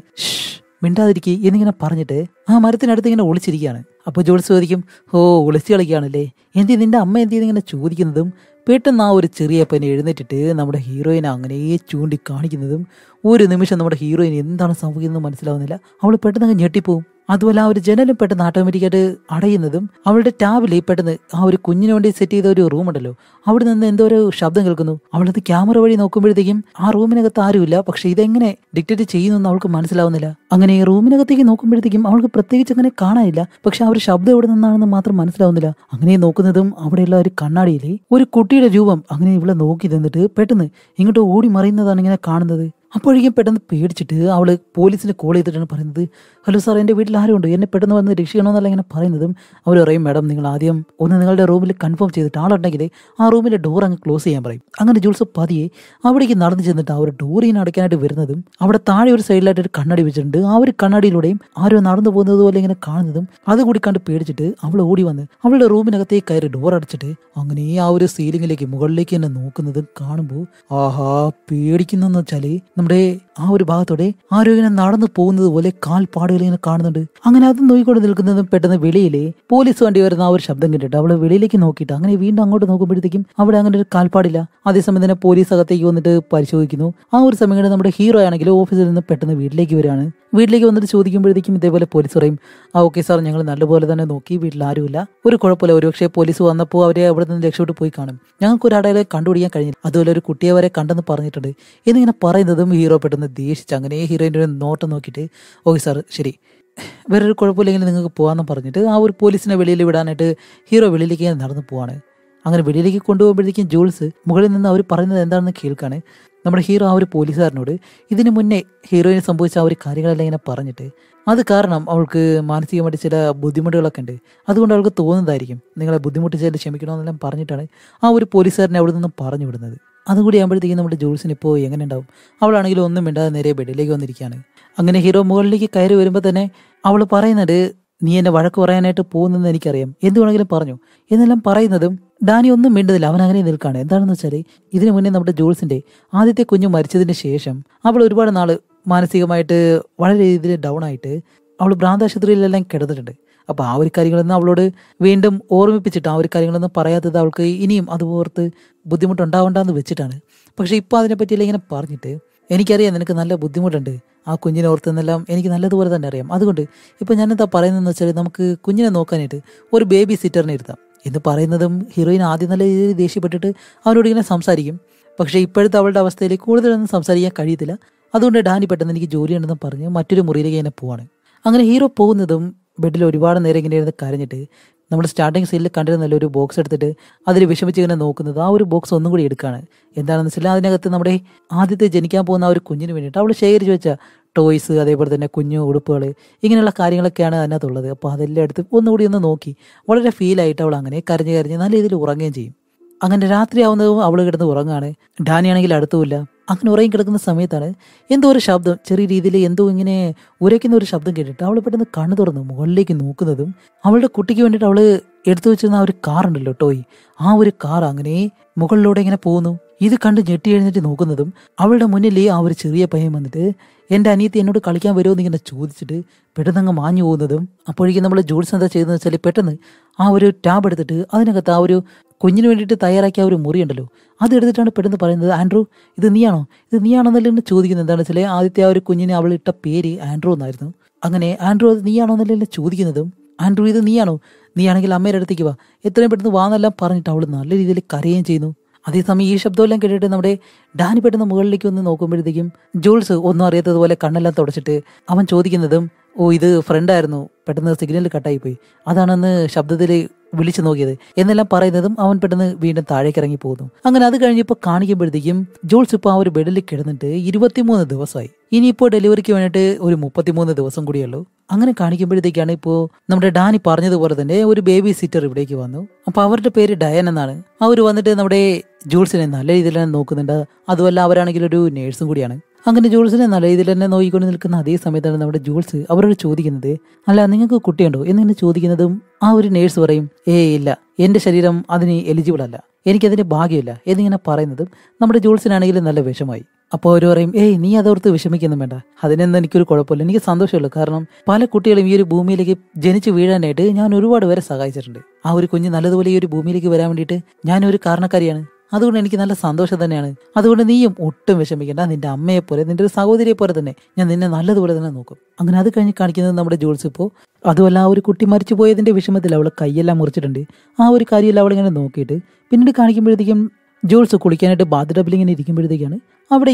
മിണ്ടാതിരിക്കുക എന്നിങ്ങനെ പറഞ്ഞിട്ട് ആ മരത്തിനടുത്ത് ഇങ്ങനെ ഒളിച്ചിരിക്കുകയാണ് അപ്പോൾ ജോൾസ് ചോദിക്കും ഓ ഒളിച്ച് കളിക്കുകയാണല്ലേ എന്തി നിന്റെ അമ്മ എന്ത് ഇങ്ങനെ ചോദിക്കുന്നതും പെട്ടെന്ന് ആ ഒരു ചെറിയ പനി എഴുന്നേറ്റിട്ട് നമ്മുടെ ഹീറോയിനെ അങ്ങനെ ചൂണ്ടി കാണിക്കുന്നതും ഒരു നിമിഷം നമ്മുടെ ഹീറോയിൻ എന്താണ് സംഭവിക്കുന്നത് മനസ്സിലാവുന്നില്ല അവൾ പെട്ടെന്ന് ഞെട്ടിപ്പോവും അതുപോലെ ആ ഒരു ജനലും പെട്ടെന്ന് ഓട്ടോമാറ്റിക്കായിട്ട് അടയുന്നതും അവളുടെ ടാബിലെ പെട്ടെന്ന് ആ ഒരു കുഞ്ഞിനു വേണ്ടി സെറ്റ് ചെയ്ത ഒരു റൂം ഉണ്ടല്ലോ അവിടെ നിന്ന് എന്തോ ഒരു ശബ്ദം കേൾക്കുന്നു അവളത് ക്യാമറ വഴി നോക്കുമ്പോഴത്തേക്കും ആ റൂമിനകത്ത് ആരുമില്ല പക്ഷെ ഇതെങ്ങനെ ഡിക്റ്റേറ്റ് ചെയ്യുന്നു അവൾക്ക് മനസ്സിലാവുന്നില്ല അങ്ങനെ ഈ റൂമിനകത്തേക്ക് നോക്കുമ്പോഴത്തേക്കും അവൾക്ക് പ്രത്യേകിച്ച് അങ്ങനെ കാണാനില്ല പക്ഷെ ആ ഒരു ശബ്ദം എവിടെ നിന്നാണെന്ന് മാത്രം മനസ്സിലാവുന്നില്ല അങ്ങനെ നോക്കുന്നതും അവിടെയുള്ള ഒരു കണ്ണാടിയിൽ ഒരു കുട്ടിയുടെ രൂപം അങ്ങനെ ഇവിടെ നോക്കി തന്നിട്ട് പെട്ടെന്ന് ഇങ്ങോട്ട് ഓടി മറിയുന്നതാണ് ഇങ്ങനെ കാണുന്നത് അപ്പോഴേക്കും പെട്ടെന്ന് പേടിച്ചിട്ട് അവൾ പോലീസിനെ കോൾ ചെയ്തിട്ടാണ് പറയുന്നത് ഹലോ സാർ എൻ്റെ വീട്ടിൽ ആരും ഉണ്ട് എന്നെ പെട്ടെന്ന് വന്ന് രക്ഷിക്കണമെന്നല്ല ഇങ്ങനെ പറയുന്നതും അവർ പറയും മാഡം നിങ്ങൾ ആദ്യം ഒന്ന് നിങ്ങളുടെ റൂമിൽ കൺഫേം ചെയ്തിട്ട് ആളുണ്ടെങ്കിൽ ആ റൂമിൻ്റെ ഡോർ അങ്ങ് ക്ലോസ് ചെയ്യാൻ പറയും അങ്ങനെ ജൂൾസ് പതിയെ അവിടേക്ക് നടന്നു ചെന്നിട്ട് ആ ഒരു ഡോർ ഇങ്ങനെ അടയ്ക്കാനായിട്ട് വരുന്നതും അവിടെ താഴെ ഒരു സൈഡിലായിട്ട് ഒരു കണ്ണാടി വെച്ചിട്ടുണ്ട് ആ ഒരു കണ്ണാടിയിലൂടെയും ആരോ നടന്നു പോകുന്നത് പോലെ ഇങ്ങനെ കാണുന്നതും അതുകൂടി കണ്ട് പേടിച്ചിട്ട് അവൾ ഓടി വന്ന് അവളുടെ റൂമിനകത്തേക്ക് കയറി ഡോർ അടച്ചിട്ട് അങ്ങനെ ആ ഒരു സീലിംഗിലേക്ക് മുകളിലേക്ക് തന്നെ നോക്കുന്നതും കാണുമ്പോൾ ആഹാ പേടിക്കുന്നതെന്ന് വെച്ചാൽ നമ്മുടെ ആ ഒരു ഭാഗത്തോടെ ആരോഗ്യനെ നടന്നു പോകുന്നത് പോലെ കാൽപാടുകൾ ഇങ്ങനെ കാണുന്നുണ്ട് അങ്ങനെ അത് നോയിക്കൊണ്ട് നിൽക്കുന്നതും പെട്ടെന്ന് വെളിയിലെ പോലീസ് വണ്ടി വരുന്ന ആ ഒരു ശബ്ദം കേട്ടിട്ട് അവള് വെളിയിലേക്ക് നോക്കിയിട്ട് അങ്ങനെ വീണ്ടും അങ്ങോട്ട് നോക്കുമ്പോഴത്തേക്കും അവിടെ അങ്ങനെ ഒരു കാൽപാടില്ല അതേസമയം തന്നെ പോലീസ് അകത്തേക്ക് വന്നിട്ട് പരിശോധിക്കുന്നു ആ ഒരു സമയം നമ്മുടെ ഹീറോ ആണെങ്കിൽ ഓഫീസിൽ നിന്ന് പെട്ടെന്ന് വീട്ടിലേക്ക് വരികയാണ് വീട്ടിലേക്ക് വന്നിട്ട് ചോദിക്കുമ്പോഴത്തേക്കും ഇതേപോലെ പോലീസ് പറയും ആ ഓക്കെ സാർ ഞങ്ങൾ നല്ലപോലെ തന്നെ നോക്കി വീട്ടിൽ ആരുമില്ല ഒരു കുഴപ്പമില്ല ഒരുപക്ഷെ പോലീസ് വന്നപ്പോൾ അവരെ അവിടെ നിന്ന് രക്ഷപ്പെട്ട് പോയി കാണും ഞങ്ങൾക്ക് ഒരാളെ കണ്ടുപിടിക്കാൻ കഴിഞ്ഞില്ല അതുപോലെ ഒരു കുട്ടിയെ വരെ കണ്ടെന്ന് പറഞ്ഞിട്ടുണ്ട് എന്നിങ്ങനെ പറയുന്നതും അപ്പം ഹീറോ പെട്ടെന്ന് ദേഷിച്ച് അങ്ങനെ ഹീറോയിൻ്റെ ഒരു നോട്ടം നോക്കിയിട്ട് ഓക്കെ സാർ ശരി വേറൊരു കുഴപ്പമില്ലെങ്കിൽ നിങ്ങൾക്ക് പോകാമെന്ന് പറഞ്ഞിട്ട് ആ ഒരു പോലീസിനെ വെളിയിൽ വിടാനായിട്ട് ഹീറോ വെളിയിലേക്ക് നടന്നു പോവാണ് അങ്ങനെ വെളിയിലേക്ക് കൊണ്ടുപോകുമ്പോഴത്തേക്കും ജൂൾസ് മുകളിൽ നിന്ന് അവർ പറയുന്നത് എന്താണെന്ന് കേൾക്കാണ് നമ്മുടെ ഹീറോ ആ ഒരു പോലീസുകാരനോട് ഇതിന് മുന്നേ ഹീറോയിന് സംഭവിച്ച ആ ഒരു കാര്യങ്ങളെല്ലാം ഇങ്ങനെ പറഞ്ഞിട്ട് അത് കാരണം അവൾക്ക് മാനസികമായിട്ട് ചില ബുദ്ധിമുട്ടുകളൊക്കെ ഉണ്ട് അതുകൊണ്ട് അവൾക്ക് തോന്നുന്നതായിരിക്കും നിങ്ങളെ ചെയ്ത് ക്ഷമിക്കണമെന്നെല്ലാം പറഞ്ഞിട്ടാണ് ആ ഒരു പോലീസുകാരനെ അവിടെ നിന്നും പറഞ്ഞു വിടുന്നത് അതുകൂടി ആകുമ്പോഴത്തേക്കും നമ്മുടെ ജൂൾസിന് ഇപ്പോൾ എങ്ങനെ ഉണ്ടാവും അവളാണെങ്കിലും ഒന്നും മിണ്ടാതെ നേരെ ബെഡിലേക്ക് വന്നിരിക്കുകയാണ് അങ്ങനെ ഹീറോ മുകളിലേക്ക് കയറി വരുമ്പോൾ തന്നെ അവൾ പറയുന്നത് നീ എന്നെ വഴക്ക് പറയാനായിട്ട് പോകുന്നെന്ന് എനിക്കറിയാം എന്തുവേണമെങ്കിലും പറഞ്ഞു എന്നെല്ലാം പറയുന്നതും ഡാനി ഒന്നും മിണ്ടതില്ല അവൻ അങ്ങനെ നിൽക്കുകയാണ് എന്താണെന്ന് വെച്ചാൽ ഇതിനു മുന്നേ നമ്മുടെ ജൂൾസിൻ്റെ ആദ്യത്തെ കുഞ്ഞു മരിച്ചതിന് ശേഷം അവൾ ഒരുപാട് നാൾ മാനസികമായിട്ട് വളരെ രീതിയിൽ ഡൗൺ ആയിട്ട് അവൾ ഭ്രാന്താശുപത്രിയിലെല്ലാം കിടന്നിട്ടുണ്ട് അപ്പോൾ ആ ഒരു കാര്യങ്ങളൊന്നും അവളോട് വീണ്ടും ഓർമ്മിപ്പിച്ചിട്ട് ആ ഒരു കാര്യങ്ങളൊന്നും പറയാത്തത് അവൾക്ക് ഇനിയും അതുപോലത്തെ ബുദ്ധിമുട്ടുണ്ടാവണ്ടെന്ന് വെച്ചിട്ടാണ് പക്ഷെ ഇപ്പോൾ അതിനെപ്പറ്റിയില്ല ഇങ്ങനെ പറഞ്ഞിട്ട് എനിക്കറിയാം നിനക്ക് നല്ല ബുദ്ധിമുട്ടുണ്ട് ആ കുഞ്ഞിനെ ഓർത്തെന്നെല്ലാം എനിക്ക് നല്ലതുപോലെ തന്നെ അറിയാം അതുകൊണ്ട് ഞാൻ ഞാനെന്താ പറയുന്നതെന്ന് വെച്ചാൽ നമുക്ക് കുഞ്ഞിനെ നോക്കാനായിട്ട് ഒരു ബേബി സിറ്ററിനെ ഇരുത്താം എന്ന് പറയുന്നതും ഹീറോയിൻ ആദ്യം നല്ല രീതിയിൽ ദേഷ്യപ്പെട്ടിട്ട് അവരോട് ഇങ്ങനെ സംസാരിക്കും പക്ഷേ ഇപ്പോഴത്തെ അവളുടെ അവസ്ഥയിൽ കൂടുതലൊന്നും സംസാരിക്കാൻ കഴിയത്തില്ല അതുകൊണ്ട് ഡാനി പെട്ടെന്ന് എനിക്ക് ജോലിയുണ്ടെന്ന് പറഞ്ഞ് മറ്റൊരു മുറിയിലേക്ക് ഇങ്ങനെ പോവാണ് അങ്ങനെ ഹീറോ പോകുന്നതും ബെഡിൽ ഒരുപാട് നേരം ഇങ്ങനെ ഇരുന്ന് കരഞ്ഞിട്ട് നമ്മൾ സ്റ്റാർട്ടിങ് സീനിൽ കണ്ടിരുന്ന നല്ലൊരു ബോക്സ് എടുത്തിട്ട് അതിൽ വിഷമിച്ച് ഇങ്ങനെ നോക്കുന്നത് ആ ഒരു ബോക്സ് ഒന്നും കൂടി എടുക്കുകയാണ് എന്താണെന്ന് വെച്ചാൽ അതിനകത്ത് നമ്മുടെ ആദ്യത്തെ ജനിക്കാൻ പോകുന്ന ആ ഒരു കുഞ്ഞിന് വേണ്ടിയിട്ട് അവൾ ശേഖരിച്ച് വെച്ച ടോയ്സ് അതേപോലെ തന്നെ കുഞ്ഞു ഉടുപ്പുകൾ ഇങ്ങനെയുള്ള കാര്യങ്ങളൊക്കെയാണ് അതിനകത്തുള്ളത് അപ്പോൾ അതെല്ലാം എടുത്ത് ഒന്നുകൂടി ഒന്ന് നോക്കി വളരെ ഫീലായിട്ട് അവൾ അങ്ങനെ കരഞ്ഞ് കരഞ്ഞ് നല്ല രീതിയിൽ ഉറങ്ങുകയും ചെയ്യും അങ്ങനെ രാത്രിയാവുന്നതും അവൾ കിടന്ന് ഉറങ്ങാണ് ഡാനിയാണെങ്കിൽ അടുത്തുമില്ല അങ്ങനെ ഉറങ്ങി കിടക്കുന്ന സമയത്താണ് എന്തോ ഒരു ശബ്ദം ചെറിയ രീതിയിൽ എന്തോ ഇങ്ങനെ ഉരയ്ക്കുന്ന ഒരു ശബ്ദം കേട്ടിട്ട് അവൾ പെട്ടെന്ന് കണ്ണു തുറന്നു മുകളിലേക്ക് നോക്കുന്നതും അവളുടെ കുട്ടിക്ക് വേണ്ടിയിട്ട് അവൾ എടുത്തു വെച്ചിരുന്ന ആ ഒരു കാർ ഉണ്ടല്ലോ ടോയ് ആ ഒരു കാർ അങ്ങനെ മുകളിലൂടെ ഇങ്ങനെ പോകുന്നു ഇത് കണ്ട് ഞെട്ടി എഴുന്നേറ്റ് നോക്കുന്നതും അവളുടെ മുന്നിൽ ആ ഒരു ചെറിയ പയ്യൻ വന്നിട്ട് എൻ്റെ അനിയത്തി എന്നോട് കളിക്കാൻ വരുമെന്ന് ഇങ്ങനെ ചോദിച്ചിട്ട് പെട്ടെന്ന് അങ്ങ് മാഞ്ഞു പോകുന്നതും അപ്പോഴേക്കും നമ്മൾ ജോഡ്സ് എന്താ ചെയ്തതെന്ന് വെച്ചാൽ പെട്ടെന്ന് ആ ഒരു ടാബ് എടുത്തിട്ട് അതിനകത്ത് ആ ഒരു കുഞ്ഞിന് വേണ്ടിയിട്ട് തയ്യാറാക്കിയ ഒരു മുറി ഉണ്ടല്ലോ അത് എടുത്തിട്ടാണ് പെട്ടെന്ന് പറയുന്നത് ആൻഡ്രൂ ഇത് നീയാണോ ഇത് നീയാണെന്നല്ലേ എന്നെ ചോദിക്കുന്നത് എന്താണെന്ന് വെച്ചാൽ ആദ്യത്തെ ആ ഒരു കുഞ്ഞിന് അവൾ ഇട്ട പേര് ആൻഡ്രൂ എന്നായിരുന്നു അങ്ങനെ ആൻഡ്രൂ അത് നീയാണോന്നല്ലേ എന്നെ ചോദിക്കുന്നതും ആൻഡ്രൂ ഇത് നീയാണോ നീയാണെങ്കിൽ അമ്മയുടെ അടുത്തേക്ക് വാ എത്രയും പെട്ടെന്ന് വാന്നെല്ലാം പറഞ്ഞിട്ട് അവൾ നല്ല രീതിയിൽ കരയുകയും ചെയ്യുന്നു അതേസമയം ഈ ശബ്ദമെല്ലാം കേട്ടിട്ട് നമ്മുടെ ഡാനി പെട്ടെന്ന് മുകളിലേക്ക് ഒന്ന് നോക്കുമ്പോഴത്തേക്കും ജൂൾസ് ഒന്നും അറിയാത്തതുപോലെ കണ്ണെല്ലാം തുടച്ചിട്ട് അവൻ ചോദിക്കുന്നതും ഓ ഇത് ഫ്രണ്ടായിരുന്നു പെട്ടെന്ന് സിഗ്നൽ കട്ടായി പോയി അതാണെന്ന് ശബ്ദത്തിൽ വിളിച്ചു നോക്കിയത് എന്നെല്ലാം പറയുന്നതും അവൻ പെട്ടെന്ന് വീണ്ടും താഴേക്ക് ഇറങ്ങി പോകുന്നു അങ്ങനെ അത് കഴിഞ്ഞപ്പോൾ കാണിക്കുമ്പോഴത്തേക്കും ജോൾസ് ഇപ്പോൾ ആ ഒരു ബെഡിൽ കിടന്നിട്ട് ഇരുപത്തിമൂന്ന് ദിവസമായി ഇനിയിപ്പോൾ ഡെലിവറിക്ക് വേണ്ടിയിട്ട് ഒരു മുപ്പത്തിമൂന്ന് ദിവസം കൂടിയുള്ളൂ അങ്ങനെ കാണിക്കുമ്പോഴത്തേക്കാണ് ഇപ്പോൾ നമ്മുടെ ഡാനി പറഞ്ഞതുപോലെ തന്നെ ഒരു ബേബി സിറ്റർ ഇവിടേക്ക് വന്നു അപ്പോൾ അവരുടെ പേര് ഡയൻ എന്നാണ് അവർ വന്നിട്ട് നമ്മുടെ ജൂൾസിനെ നല്ല രീതിയിലാണ് നോക്കുന്നുണ്ട് അതുമല്ല അവരാണെങ്കിൽ ഒരു നേഴ്സും കൂടിയാണ് അങ്ങനെ ജൂൾസിനെ നല്ല രീതിയിൽ തന്നെ നോക്കിക്കൊണ്ട് നിൽക്കുന്ന അതേ സമയത്താണ് നമ്മുടെ ജൂൾസ് അവരോട് ചോദിക്കുന്നത് അല്ല നിങ്ങൾക്ക് കുട്ടിയുണ്ടോ എന്നിങ്ങനെ ചോദിക്കുന്നതും ആ ഒരു നേഴ്സ് പറയും ഏ ഇല്ല എൻ്റെ ശരീരം അതിന് എലിജിബിൾ അല്ല എനിക്കതിന് ഭാഗ്യമില്ല എന്നിങ്ങനെ പറയുന്നതും നമ്മുടെ ജൂൾസിനാണെങ്കിൽ നല്ല വിഷമായി അപ്പോൾ അവർ പറയും ഏയ് നീ അതോർത്ത് വിഷമിക്കുന്നു വേണ്ട അതിനൊന്നും എനിക്കൊരു കുഴപ്പമില്ല എനിക്ക് സന്തോഷമുള്ളൂ കാരണം പല കുട്ടികളും ഈ ഒരു ഭൂമിയിലേക്ക് ജനിച്ചു വീഴാനായിട്ട് ഞാൻ ഒരുപാട് പേരെ സഹായിച്ചിട്ടുണ്ട് ആ ഒരു കുഞ്ഞ് നല്ലതുപോലെ ഈ ഒരു ഭൂമിയിലേക്ക് വരാൻ വേണ്ടിയിട്ട് ഞാൻ ഒരു കാരണക്കാരിയാണ് അതുകൊണ്ട് എനിക്ക് നല്ല സന്തോഷം തന്നെയാണ് അതുകൊണ്ട് നീയും ഒട്ടും വിഷമിക്കേണ്ട നിന്റെ അമ്മയെ പോലെ നിന്റെ ഒരു സഹോദരിയെ പോലെ തന്നെ ഞാൻ നിന്നെ നല്ലതുപോലെ തന്നെ നോക്കും അങ്ങനെ അത് കഴിഞ്ഞ് കാണിക്കുന്നത് നമ്മുടെ ജോൾസ് ഇപ്പോൾ അതുപോലെ ആ ഒരു കുട്ടി മരിച്ചു പോയതിന്റെ വിഷമത്തിൽ അവൾ കൈയെല്ലാം മുറിച്ചിട്ടുണ്ട് ആ ഒരു കാര്യമെല്ലാം അവളിങ്ങനെ നോക്കിയിട്ട് പിന്നീട് കാണിക്കുമ്പോഴത്തേക്കും ജോൾസ് കുളിക്കാനായിട്ട് ബാത്റൂമിൽ ഇങ്ങനെ ഇരിക്കുമ്പോഴത്തേക്കാണ്